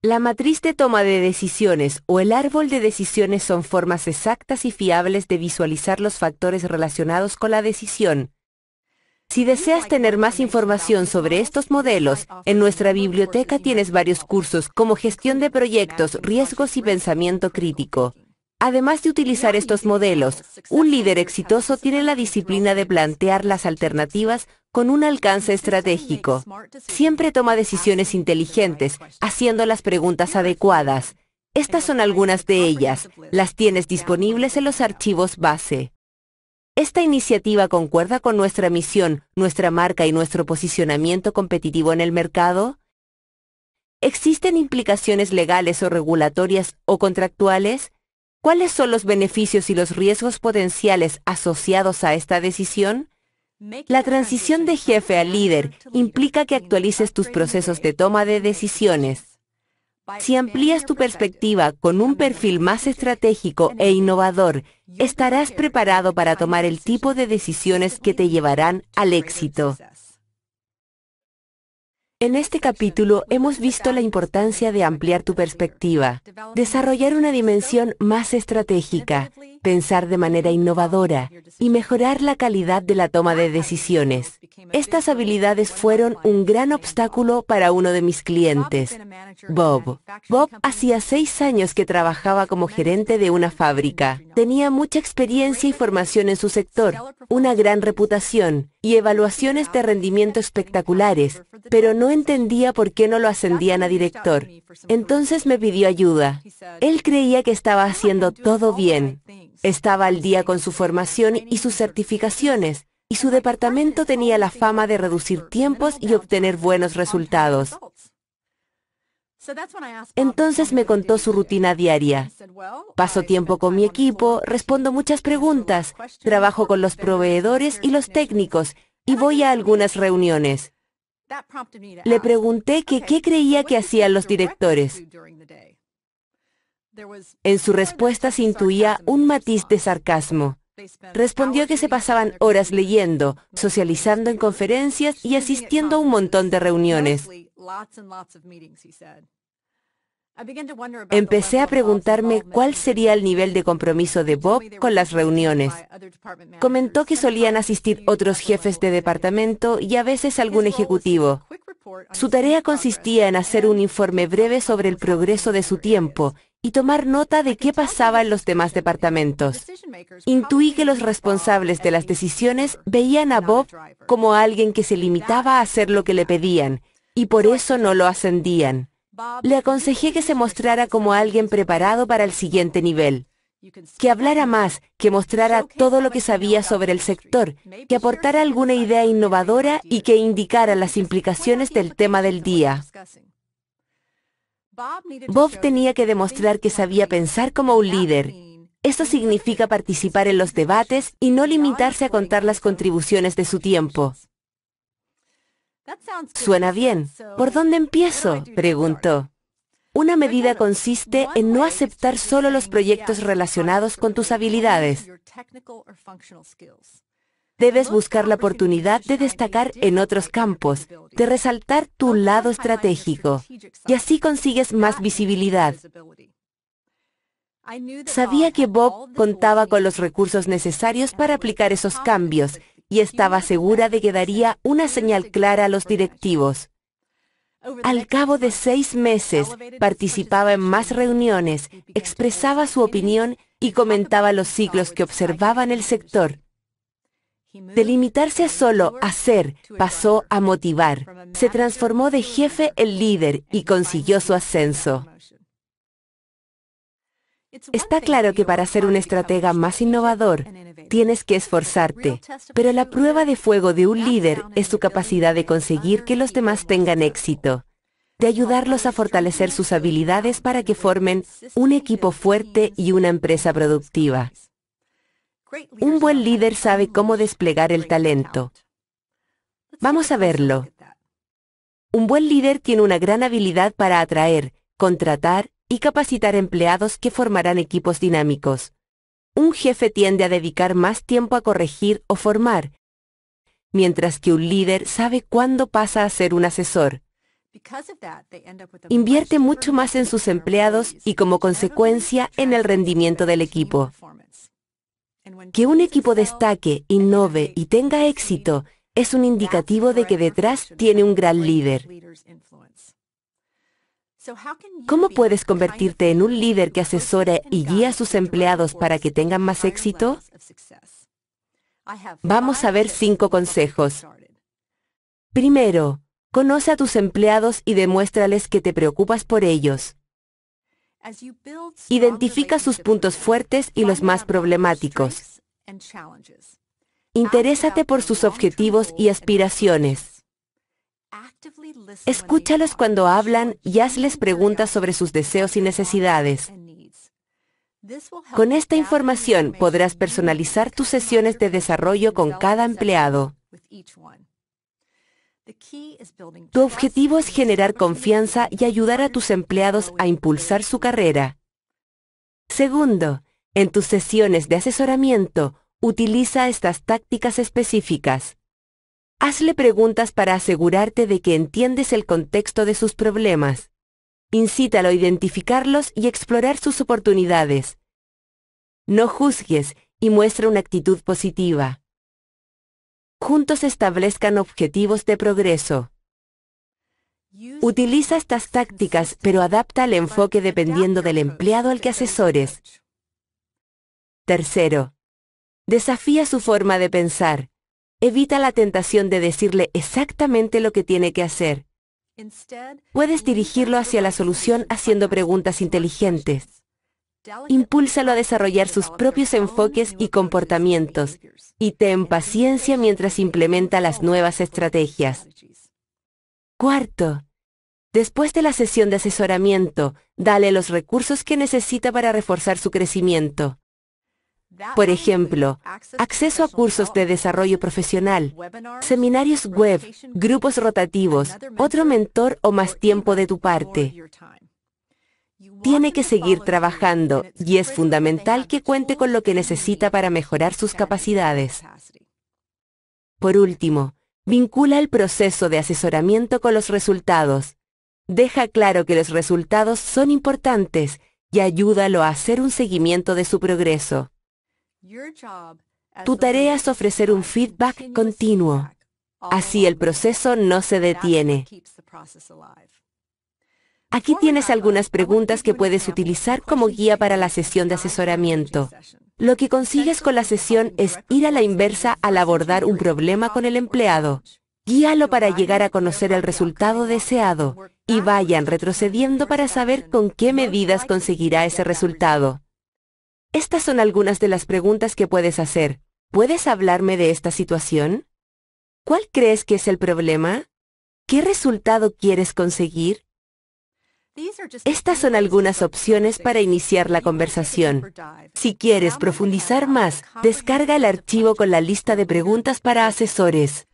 La matriz de toma de decisiones o el árbol de decisiones son formas exactas y fiables de visualizar los factores relacionados con la decisión, si deseas tener más información sobre estos modelos, en nuestra biblioteca tienes varios cursos como gestión de proyectos, riesgos y pensamiento crítico. Además de utilizar estos modelos, un líder exitoso tiene la disciplina de plantear las alternativas con un alcance estratégico. Siempre toma decisiones inteligentes, haciendo las preguntas adecuadas. Estas son algunas de ellas. Las tienes disponibles en los archivos base. Esta iniciativa concuerda con nuestra misión, nuestra marca y nuestro posicionamiento competitivo en el mercado. ¿Existen implicaciones legales o regulatorias o contractuales? ¿Cuáles son los beneficios y los riesgos potenciales asociados a esta decisión? La transición de jefe a líder implica que actualices tus procesos de toma de decisiones. Si amplías tu perspectiva con un perfil más estratégico e innovador, estarás preparado para tomar el tipo de decisiones que te llevarán al éxito. En este capítulo hemos visto la importancia de ampliar tu perspectiva, desarrollar una dimensión más estratégica, pensar de manera innovadora y mejorar la calidad de la toma de decisiones. Estas habilidades fueron un gran obstáculo para uno de mis clientes, Bob. Bob hacía seis años que trabajaba como gerente de una fábrica. Tenía mucha experiencia y formación en su sector, una gran reputación y evaluaciones de rendimiento espectaculares, pero no entendía por qué no lo ascendían a director. Entonces me pidió ayuda. Él creía que estaba haciendo todo bien. Estaba al día con su formación y sus certificaciones, y su departamento tenía la fama de reducir tiempos y obtener buenos resultados. Entonces me contó su rutina diaria. Paso tiempo con mi equipo, respondo muchas preguntas, trabajo con los proveedores y los técnicos y voy a algunas reuniones. Le pregunté que qué creía que hacían los directores. En su respuesta se intuía un matiz de sarcasmo. Respondió que se pasaban horas leyendo, socializando en conferencias y asistiendo a un montón de reuniones. Empecé a preguntarme cuál sería el nivel de compromiso de Bob con las reuniones. Comentó que solían asistir otros jefes de departamento y a veces algún ejecutivo. Su tarea consistía en hacer un informe breve sobre el progreso de su tiempo y tomar nota de qué pasaba en los demás departamentos. Intuí que los responsables de las decisiones veían a Bob como alguien que se limitaba a hacer lo que le pedían y por eso no lo ascendían. Le aconsejé que se mostrara como alguien preparado para el siguiente nivel, que hablara más, que mostrara todo lo que sabía sobre el sector, que aportara alguna idea innovadora y que indicara las implicaciones del tema del día. Bob tenía que demostrar que sabía pensar como un líder. Esto significa participar en los debates y no limitarse a contar las contribuciones de su tiempo. Suena bien. ¿Por dónde empiezo? preguntó. Una medida consiste en no aceptar solo los proyectos relacionados con tus habilidades. Debes buscar la oportunidad de destacar en otros campos, de resaltar tu lado estratégico, y así consigues más visibilidad. Sabía que Bob contaba con los recursos necesarios para aplicar esos cambios y estaba segura de que daría una señal clara a los directivos. Al cabo de seis meses, participaba en más reuniones, expresaba su opinión y comentaba los ciclos que observaba en el sector. De limitarse a solo hacer, pasó a motivar. Se transformó de jefe en líder y consiguió su ascenso. Está claro que para ser un estratega más innovador, tienes que esforzarte, pero la prueba de fuego de un líder es su capacidad de conseguir que los demás tengan éxito, de ayudarlos a fortalecer sus habilidades para que formen un equipo fuerte y una empresa productiva. Un buen líder sabe cómo desplegar el talento. Vamos a verlo. Un buen líder tiene una gran habilidad para atraer, contratar y capacitar empleados que formarán equipos dinámicos. Un jefe tiende a dedicar más tiempo a corregir o formar, mientras que un líder sabe cuándo pasa a ser un asesor. Invierte mucho más en sus empleados y como consecuencia en el rendimiento del equipo. Que un equipo destaque, innove y tenga éxito es un indicativo de que detrás tiene un gran líder. ¿Cómo puedes convertirte en un líder que asesora y guía a sus empleados para que tengan más éxito? Vamos a ver cinco consejos. Primero, conoce a tus empleados y demuéstrales que te preocupas por ellos. Identifica sus puntos fuertes y los más problemáticos. Interésate por sus objetivos y aspiraciones. Escúchalos cuando hablan y hazles preguntas sobre sus deseos y necesidades. Con esta información podrás personalizar tus sesiones de desarrollo con cada empleado. Tu objetivo es generar confianza y ayudar a tus empleados a impulsar su carrera. Segundo, en tus sesiones de asesoramiento, utiliza estas tácticas específicas. Hazle preguntas para asegurarte de que entiendes el contexto de sus problemas. Incítalo a identificarlos y explorar sus oportunidades. No juzgues y muestra una actitud positiva. Juntos establezcan objetivos de progreso. Utiliza estas tácticas, pero adapta el enfoque dependiendo del empleado al que asesores. Tercero, desafía su forma de pensar evita la tentación de decirle exactamente lo que tiene que hacer. Puedes dirigirlo hacia la solución haciendo preguntas inteligentes. Impúlsalo a desarrollar sus propios enfoques y comportamientos y ten paciencia mientras implementa las nuevas estrategias. Cuarto, después de la sesión de asesoramiento, dale los recursos que necesita para reforzar su crecimiento. Por ejemplo, acceso a cursos de desarrollo profesional, seminarios web, grupos rotativos, otro mentor o más tiempo de tu parte. Tiene que seguir trabajando y es fundamental que cuente con lo que necesita para mejorar sus capacidades. Por último, vincula el proceso de asesoramiento con los resultados. Deja claro que los resultados son importantes y ayúdalo a hacer un seguimiento de su progreso. Tu tarea es ofrecer un feedback continuo. Así el proceso no se detiene. Aquí tienes algunas preguntas que puedes utilizar como guía para la sesión de asesoramiento. Lo que consigues con la sesión es ir a la inversa al abordar un problema con el empleado. Guíalo para llegar a conocer el resultado deseado y vayan retrocediendo para saber con qué medidas conseguirá ese resultado. Estas son algunas de las preguntas que puedes hacer. ¿Puedes hablarme de esta situación? ¿Cuál crees que es el problema? ¿Qué resultado quieres conseguir? Estas son algunas opciones para iniciar la conversación. Si quieres profundizar más, descarga el archivo con la lista de preguntas para asesores.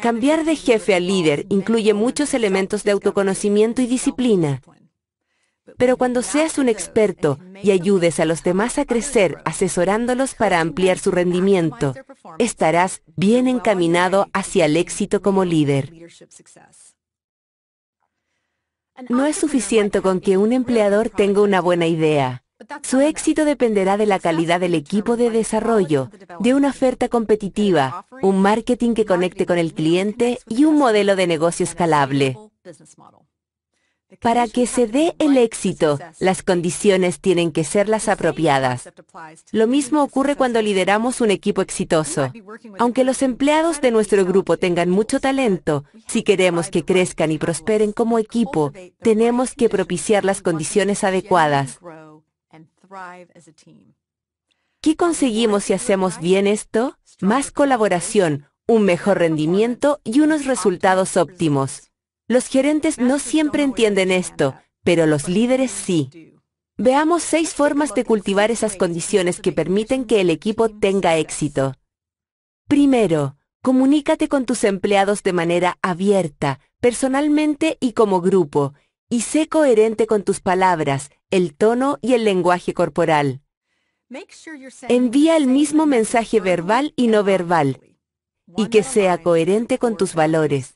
Cambiar de jefe a líder incluye muchos elementos de autoconocimiento y disciplina. Pero cuando seas un experto y ayudes a los demás a crecer asesorándolos para ampliar su rendimiento, estarás bien encaminado hacia el éxito como líder. No es suficiente con que un empleador tenga una buena idea. Su éxito dependerá de la calidad del equipo de desarrollo, de una oferta competitiva, un marketing que conecte con el cliente y un modelo de negocio escalable. Para que se dé el éxito, las condiciones tienen que ser las apropiadas. Lo mismo ocurre cuando lideramos un equipo exitoso. Aunque los empleados de nuestro grupo tengan mucho talento, si queremos que crezcan y prosperen como equipo, tenemos que propiciar las condiciones adecuadas. ¿Qué conseguimos si hacemos bien esto? Más colaboración, un mejor rendimiento y unos resultados óptimos. Los gerentes no siempre entienden esto, pero los líderes sí. Veamos seis formas de cultivar esas condiciones que permiten que el equipo tenga éxito. Primero, comunícate con tus empleados de manera abierta, personalmente y como grupo, y sé coherente con tus palabras, el tono y el lenguaje corporal. Envía el mismo mensaje verbal y no verbal, y que sea coherente con tus valores.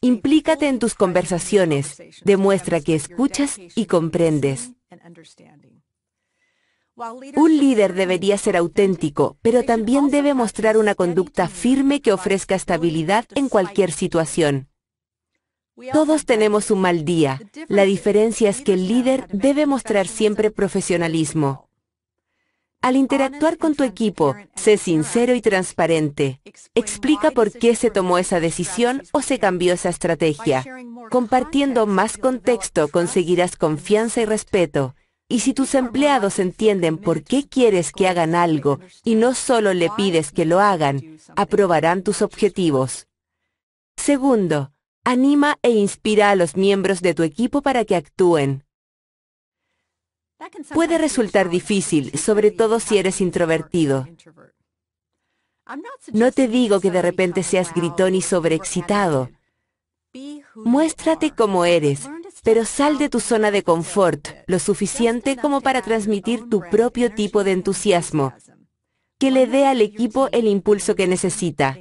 Implícate en tus conversaciones, demuestra que escuchas y comprendes. Un líder debería ser auténtico, pero también debe mostrar una conducta firme que ofrezca estabilidad en cualquier situación. Todos tenemos un mal día. La diferencia es que el líder debe mostrar siempre profesionalismo. Al interactuar con tu equipo, sé sincero y transparente. Explica por qué se tomó esa decisión o se cambió esa estrategia. Compartiendo más contexto conseguirás confianza y respeto. Y si tus empleados entienden por qué quieres que hagan algo y no solo le pides que lo hagan, aprobarán tus objetivos. Segundo, anima e inspira a los miembros de tu equipo para que actúen. Puede resultar difícil, sobre todo si eres introvertido. No te digo que de repente seas gritón y sobreexcitado. Muéstrate como eres, pero sal de tu zona de confort lo suficiente como para transmitir tu propio tipo de entusiasmo, que le dé al equipo el impulso que necesita.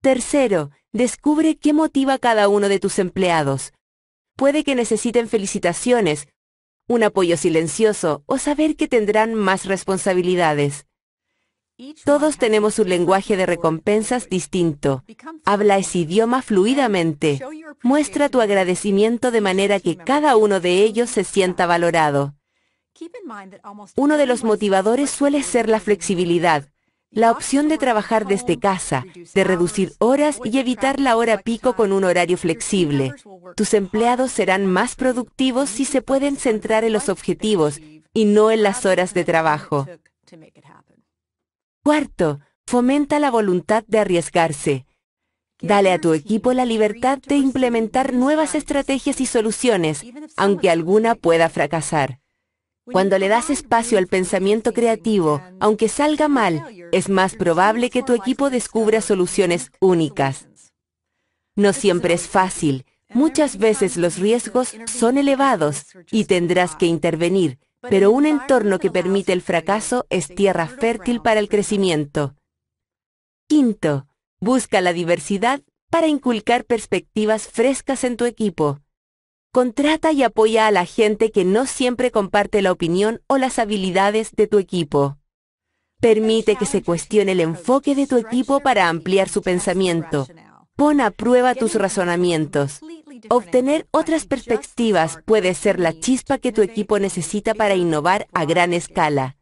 Tercero, descubre qué motiva a cada uno de tus empleados. Puede que necesiten felicitaciones un apoyo silencioso o saber que tendrán más responsabilidades. Todos tenemos un lenguaje de recompensas distinto. Habla ese idioma fluidamente. Muestra tu agradecimiento de manera que cada uno de ellos se sienta valorado. Uno de los motivadores suele ser la flexibilidad, la opción de trabajar desde casa, de reducir horas y evitar la hora pico con un horario flexible. Tus empleados serán más productivos si se pueden centrar en los objetivos y no en las horas de trabajo. Cuarto, fomenta la voluntad de arriesgarse. Dale a tu equipo la libertad de implementar nuevas estrategias y soluciones, aunque alguna pueda fracasar. Cuando le das espacio al pensamiento creativo, aunque salga mal, es más probable que tu equipo descubra soluciones únicas. No siempre es fácil. Muchas veces los riesgos son elevados y tendrás que intervenir, pero un entorno que permite el fracaso es tierra fértil para el crecimiento. Quinto, busca la diversidad para inculcar perspectivas frescas en tu equipo. Contrata y apoya a la gente que no siempre comparte la opinión o las habilidades de tu equipo. Permite que se cuestione el enfoque de tu equipo para ampliar su pensamiento. Pon a prueba tus razonamientos. Obtener otras perspectivas puede ser la chispa que tu equipo necesita para innovar a gran escala.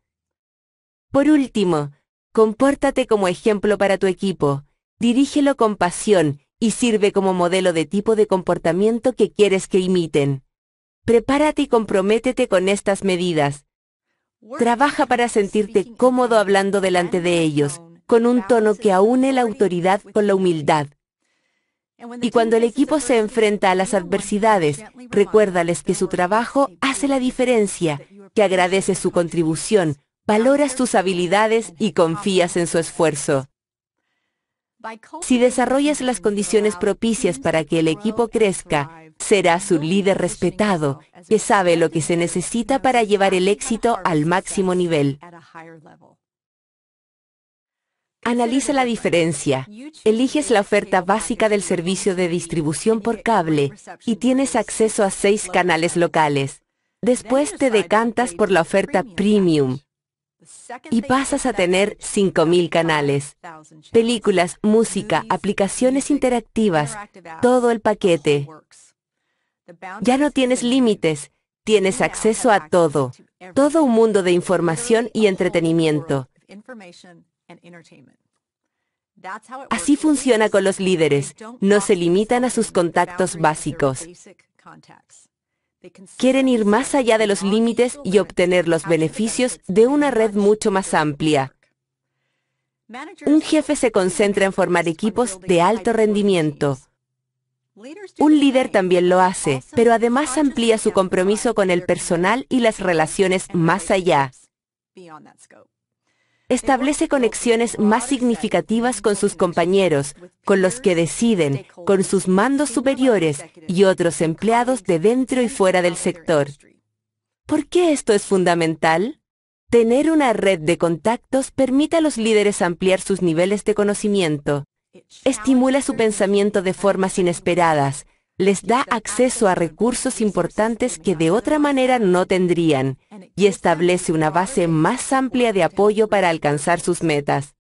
Por último, compórtate como ejemplo para tu equipo. Dirígelo con pasión y sirve como modelo de tipo de comportamiento que quieres que imiten. Prepárate y comprométete con estas medidas. Trabaja para sentirte cómodo hablando delante de ellos, con un tono que aúne la autoridad con la humildad. Y cuando el equipo se enfrenta a las adversidades, recuérdales que su trabajo hace la diferencia, que agradeces su contribución, valoras tus habilidades y confías en su esfuerzo. Si desarrollas las condiciones propicias para que el equipo crezca, serás su líder respetado, que sabe lo que se necesita para llevar el éxito al máximo nivel. Analiza la diferencia. Eliges la oferta básica del servicio de distribución por cable y tienes acceso a seis canales locales. Después te decantas por la oferta premium y pasas a tener 5.000 canales, películas, música, aplicaciones interactivas, todo el paquete. Ya no tienes límites, tienes acceso a todo, todo un mundo de información y entretenimiento. Así funciona con los líderes, no se limitan a sus contactos básicos. Quieren ir más allá de los límites y obtener los beneficios de una red mucho más amplia. Un jefe se concentra en formar equipos de alto rendimiento. Un líder también lo hace, pero además amplía su compromiso con el personal y las relaciones más allá establece conexiones más significativas con sus compañeros, con los que deciden, con sus mandos superiores y otros empleados de dentro y fuera del sector. ¿Por qué esto es fundamental? Tener una red de contactos permite a los líderes ampliar sus niveles de conocimiento, estimula su pensamiento de formas inesperadas, les da acceso a recursos importantes que de otra manera no tendrían y establece una base más amplia de apoyo para alcanzar sus metas.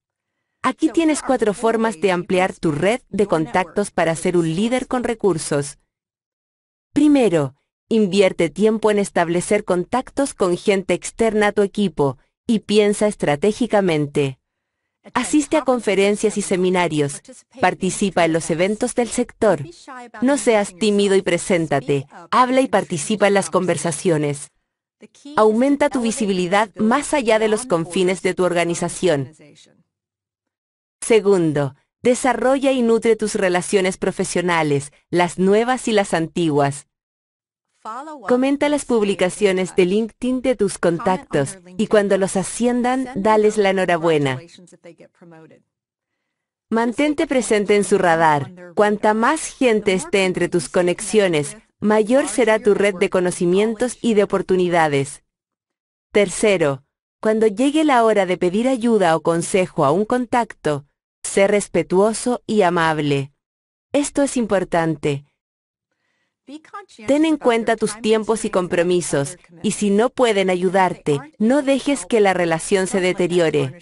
Aquí tienes cuatro formas de ampliar tu red de contactos para ser un líder con recursos. Primero, invierte tiempo en establecer contactos con gente externa a tu equipo y piensa estratégicamente. Asiste a conferencias y seminarios. Participa en los eventos del sector. No seas tímido y preséntate. Habla y participa en las conversaciones. Aumenta tu visibilidad más allá de los confines de tu organización. Segundo, desarrolla y nutre tus relaciones profesionales, las nuevas y las antiguas. Comenta las publicaciones de LinkedIn de tus contactos y cuando los asciendan, dales la enhorabuena. Mantente presente en su radar. Cuanta más gente esté entre tus conexiones, mayor será tu red de conocimientos y de oportunidades. Tercero, cuando llegue la hora de pedir ayuda o consejo a un contacto, sé respetuoso y amable. Esto es importante Ten en cuenta tus tiempos y compromisos, y si no pueden ayudarte, no dejes que la relación se deteriore.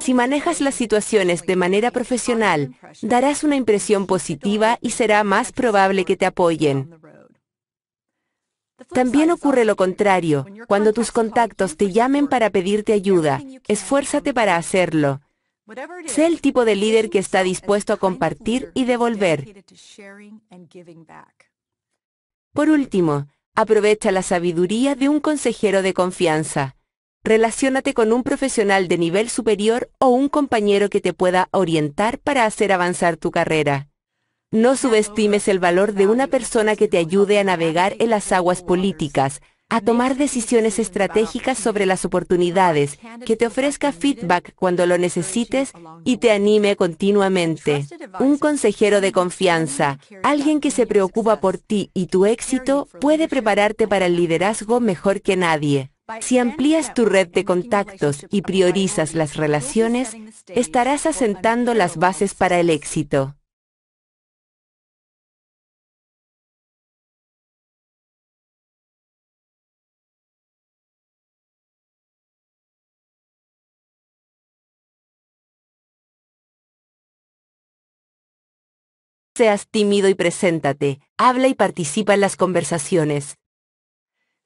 Si manejas las situaciones de manera profesional, darás una impresión positiva y será más probable que te apoyen. También ocurre lo contrario, cuando tus contactos te llamen para pedirte ayuda, esfuérzate para hacerlo. Sé el tipo de líder que está dispuesto a compartir y devolver. Por último, aprovecha la sabiduría de un consejero de confianza. Relaciónate con un profesional de nivel superior o un compañero que te pueda orientar para hacer avanzar tu carrera. No subestimes el valor de una persona que te ayude a navegar en las aguas políticas, a tomar decisiones estratégicas sobre las oportunidades, que te ofrezca feedback cuando lo necesites y te anime continuamente. Un consejero de confianza, alguien que se preocupa por ti y tu éxito, puede prepararte para el liderazgo mejor que nadie. Si amplías tu red de contactos y priorizas las relaciones, estarás asentando las bases para el éxito. seas tímido y preséntate, habla y participa en las conversaciones.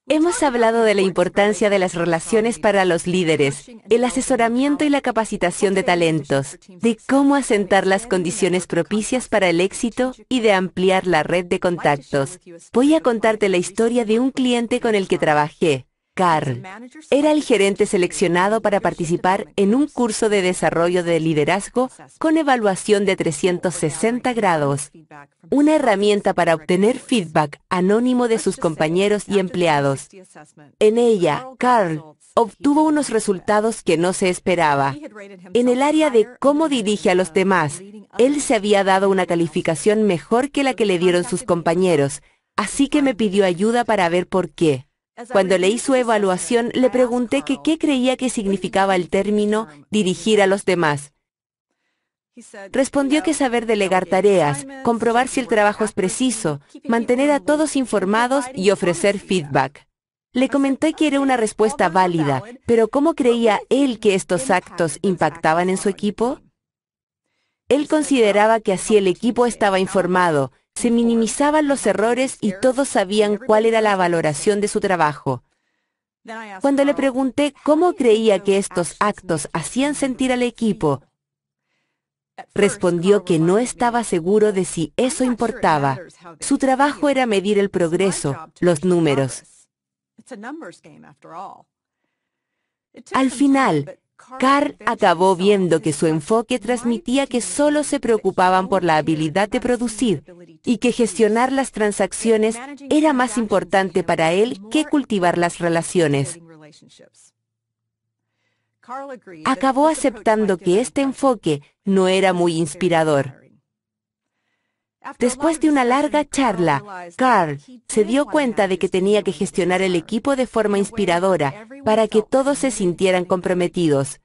Hemos hablado de la importancia de las relaciones para los líderes, el asesoramiento y la capacitación de talentos, de cómo asentar las condiciones propicias para el éxito y de ampliar la red de contactos. Voy a contarte la historia de un cliente con el que trabajé, Carl era el gerente seleccionado para participar en un curso de desarrollo de liderazgo con evaluación de 360 grados, una herramienta para obtener feedback anónimo de sus compañeros y empleados. En ella, Carl obtuvo unos resultados que no se esperaba. En el área de cómo dirige a los demás, él se había dado una calificación mejor que la que le dieron sus compañeros, así que me pidió ayuda para ver por qué. Cuando leí su evaluación, le pregunté que qué creía que significaba el término dirigir a los demás. Respondió que saber delegar tareas, comprobar si el trabajo es preciso, mantener a todos informados y ofrecer feedback. Le comenté que era una respuesta válida, pero ¿cómo creía él que estos actos impactaban en su equipo? Él consideraba que así el equipo estaba informado, se minimizaban los errores y todos sabían cuál era la valoración de su trabajo. Cuando le pregunté cómo creía que estos actos hacían sentir al equipo, respondió que no estaba seguro de si eso importaba. Su trabajo era medir el progreso, los números. Al final, Carl acabó viendo que su enfoque transmitía que solo se preocupaban por la habilidad de producir y que gestionar las transacciones era más importante para él que cultivar las relaciones. Acabó aceptando que este enfoque no era muy inspirador. Después de una larga charla, Carl se dio cuenta de que tenía que gestionar el equipo de forma inspiradora para que todos se sintieran comprometidos.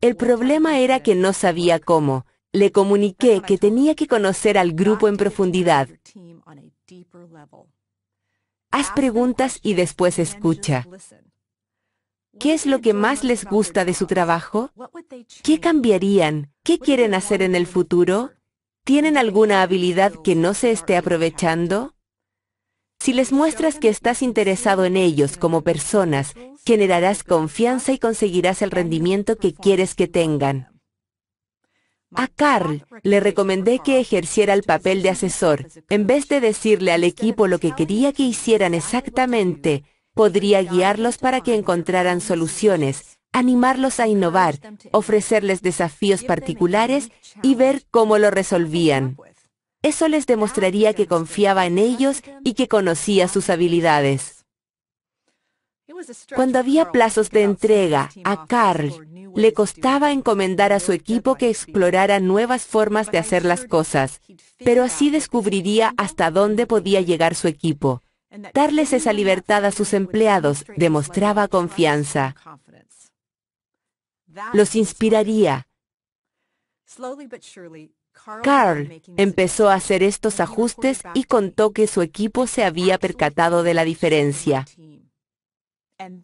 El problema era que no sabía cómo. Le comuniqué que tenía que conocer al grupo en profundidad. Haz preguntas y después escucha. ¿Qué es lo que más les gusta de su trabajo? ¿Qué cambiarían? ¿Qué quieren hacer en el futuro? ¿Tienen alguna habilidad que no se esté aprovechando? Si les muestras que estás interesado en ellos como personas, generarás confianza y conseguirás el rendimiento que quieres que tengan. A Carl le recomendé que ejerciera el papel de asesor. En vez de decirle al equipo lo que quería que hicieran exactamente, podría guiarlos para que encontraran soluciones, animarlos a innovar, ofrecerles desafíos particulares y ver cómo lo resolvían. Eso les demostraría que confiaba en ellos y que conocía sus habilidades. Cuando había plazos de entrega, a Carl le costaba encomendar a su equipo que explorara nuevas formas de hacer las cosas, pero así descubriría hasta dónde podía llegar su equipo. Darles esa libertad a sus empleados demostraba confianza. Los inspiraría. Carl empezó a hacer estos ajustes y contó que su equipo se había percatado de la diferencia.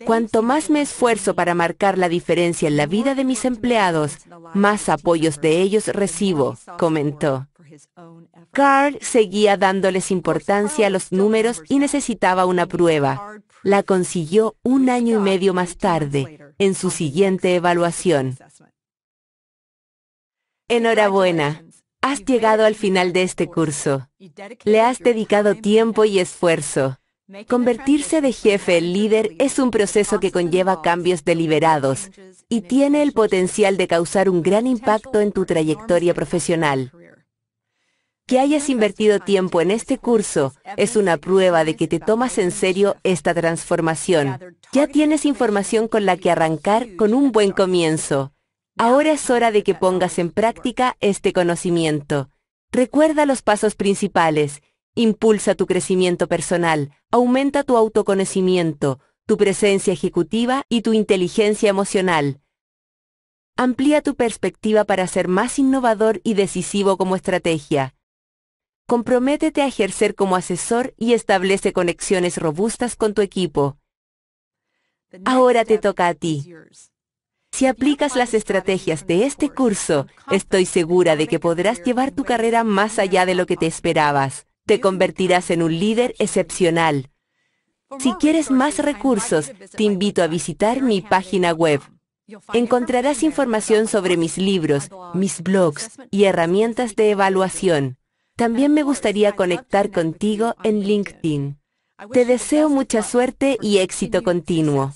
Cuanto más me esfuerzo para marcar la diferencia en la vida de mis empleados, más apoyos de ellos recibo, comentó. Carl seguía dándoles importancia a los números y necesitaba una prueba. La consiguió un año y medio más tarde, en su siguiente evaluación. Enhorabuena. Has llegado al final de este curso. Le has dedicado tiempo y esfuerzo. Convertirse de jefe en líder es un proceso que conlleva cambios deliberados y tiene el potencial de causar un gran impacto en tu trayectoria profesional. Que hayas invertido tiempo en este curso es una prueba de que te tomas en serio esta transformación. Ya tienes información con la que arrancar con un buen comienzo. Ahora es hora de que pongas en práctica este conocimiento. Recuerda los pasos principales. Impulsa tu crecimiento personal, aumenta tu autoconocimiento, tu presencia ejecutiva y tu inteligencia emocional. Amplía tu perspectiva para ser más innovador y decisivo como estrategia. Comprométete a ejercer como asesor y establece conexiones robustas con tu equipo. Ahora te toca a ti. Si aplicas las estrategias de este curso, estoy segura de que podrás llevar tu carrera más allá de lo que te esperabas. Te convertirás en un líder excepcional. Si quieres más recursos, te invito a visitar mi página web. Encontrarás información sobre mis libros, mis blogs y herramientas de evaluación. También me gustaría conectar contigo en LinkedIn. Te deseo mucha suerte y éxito continuo.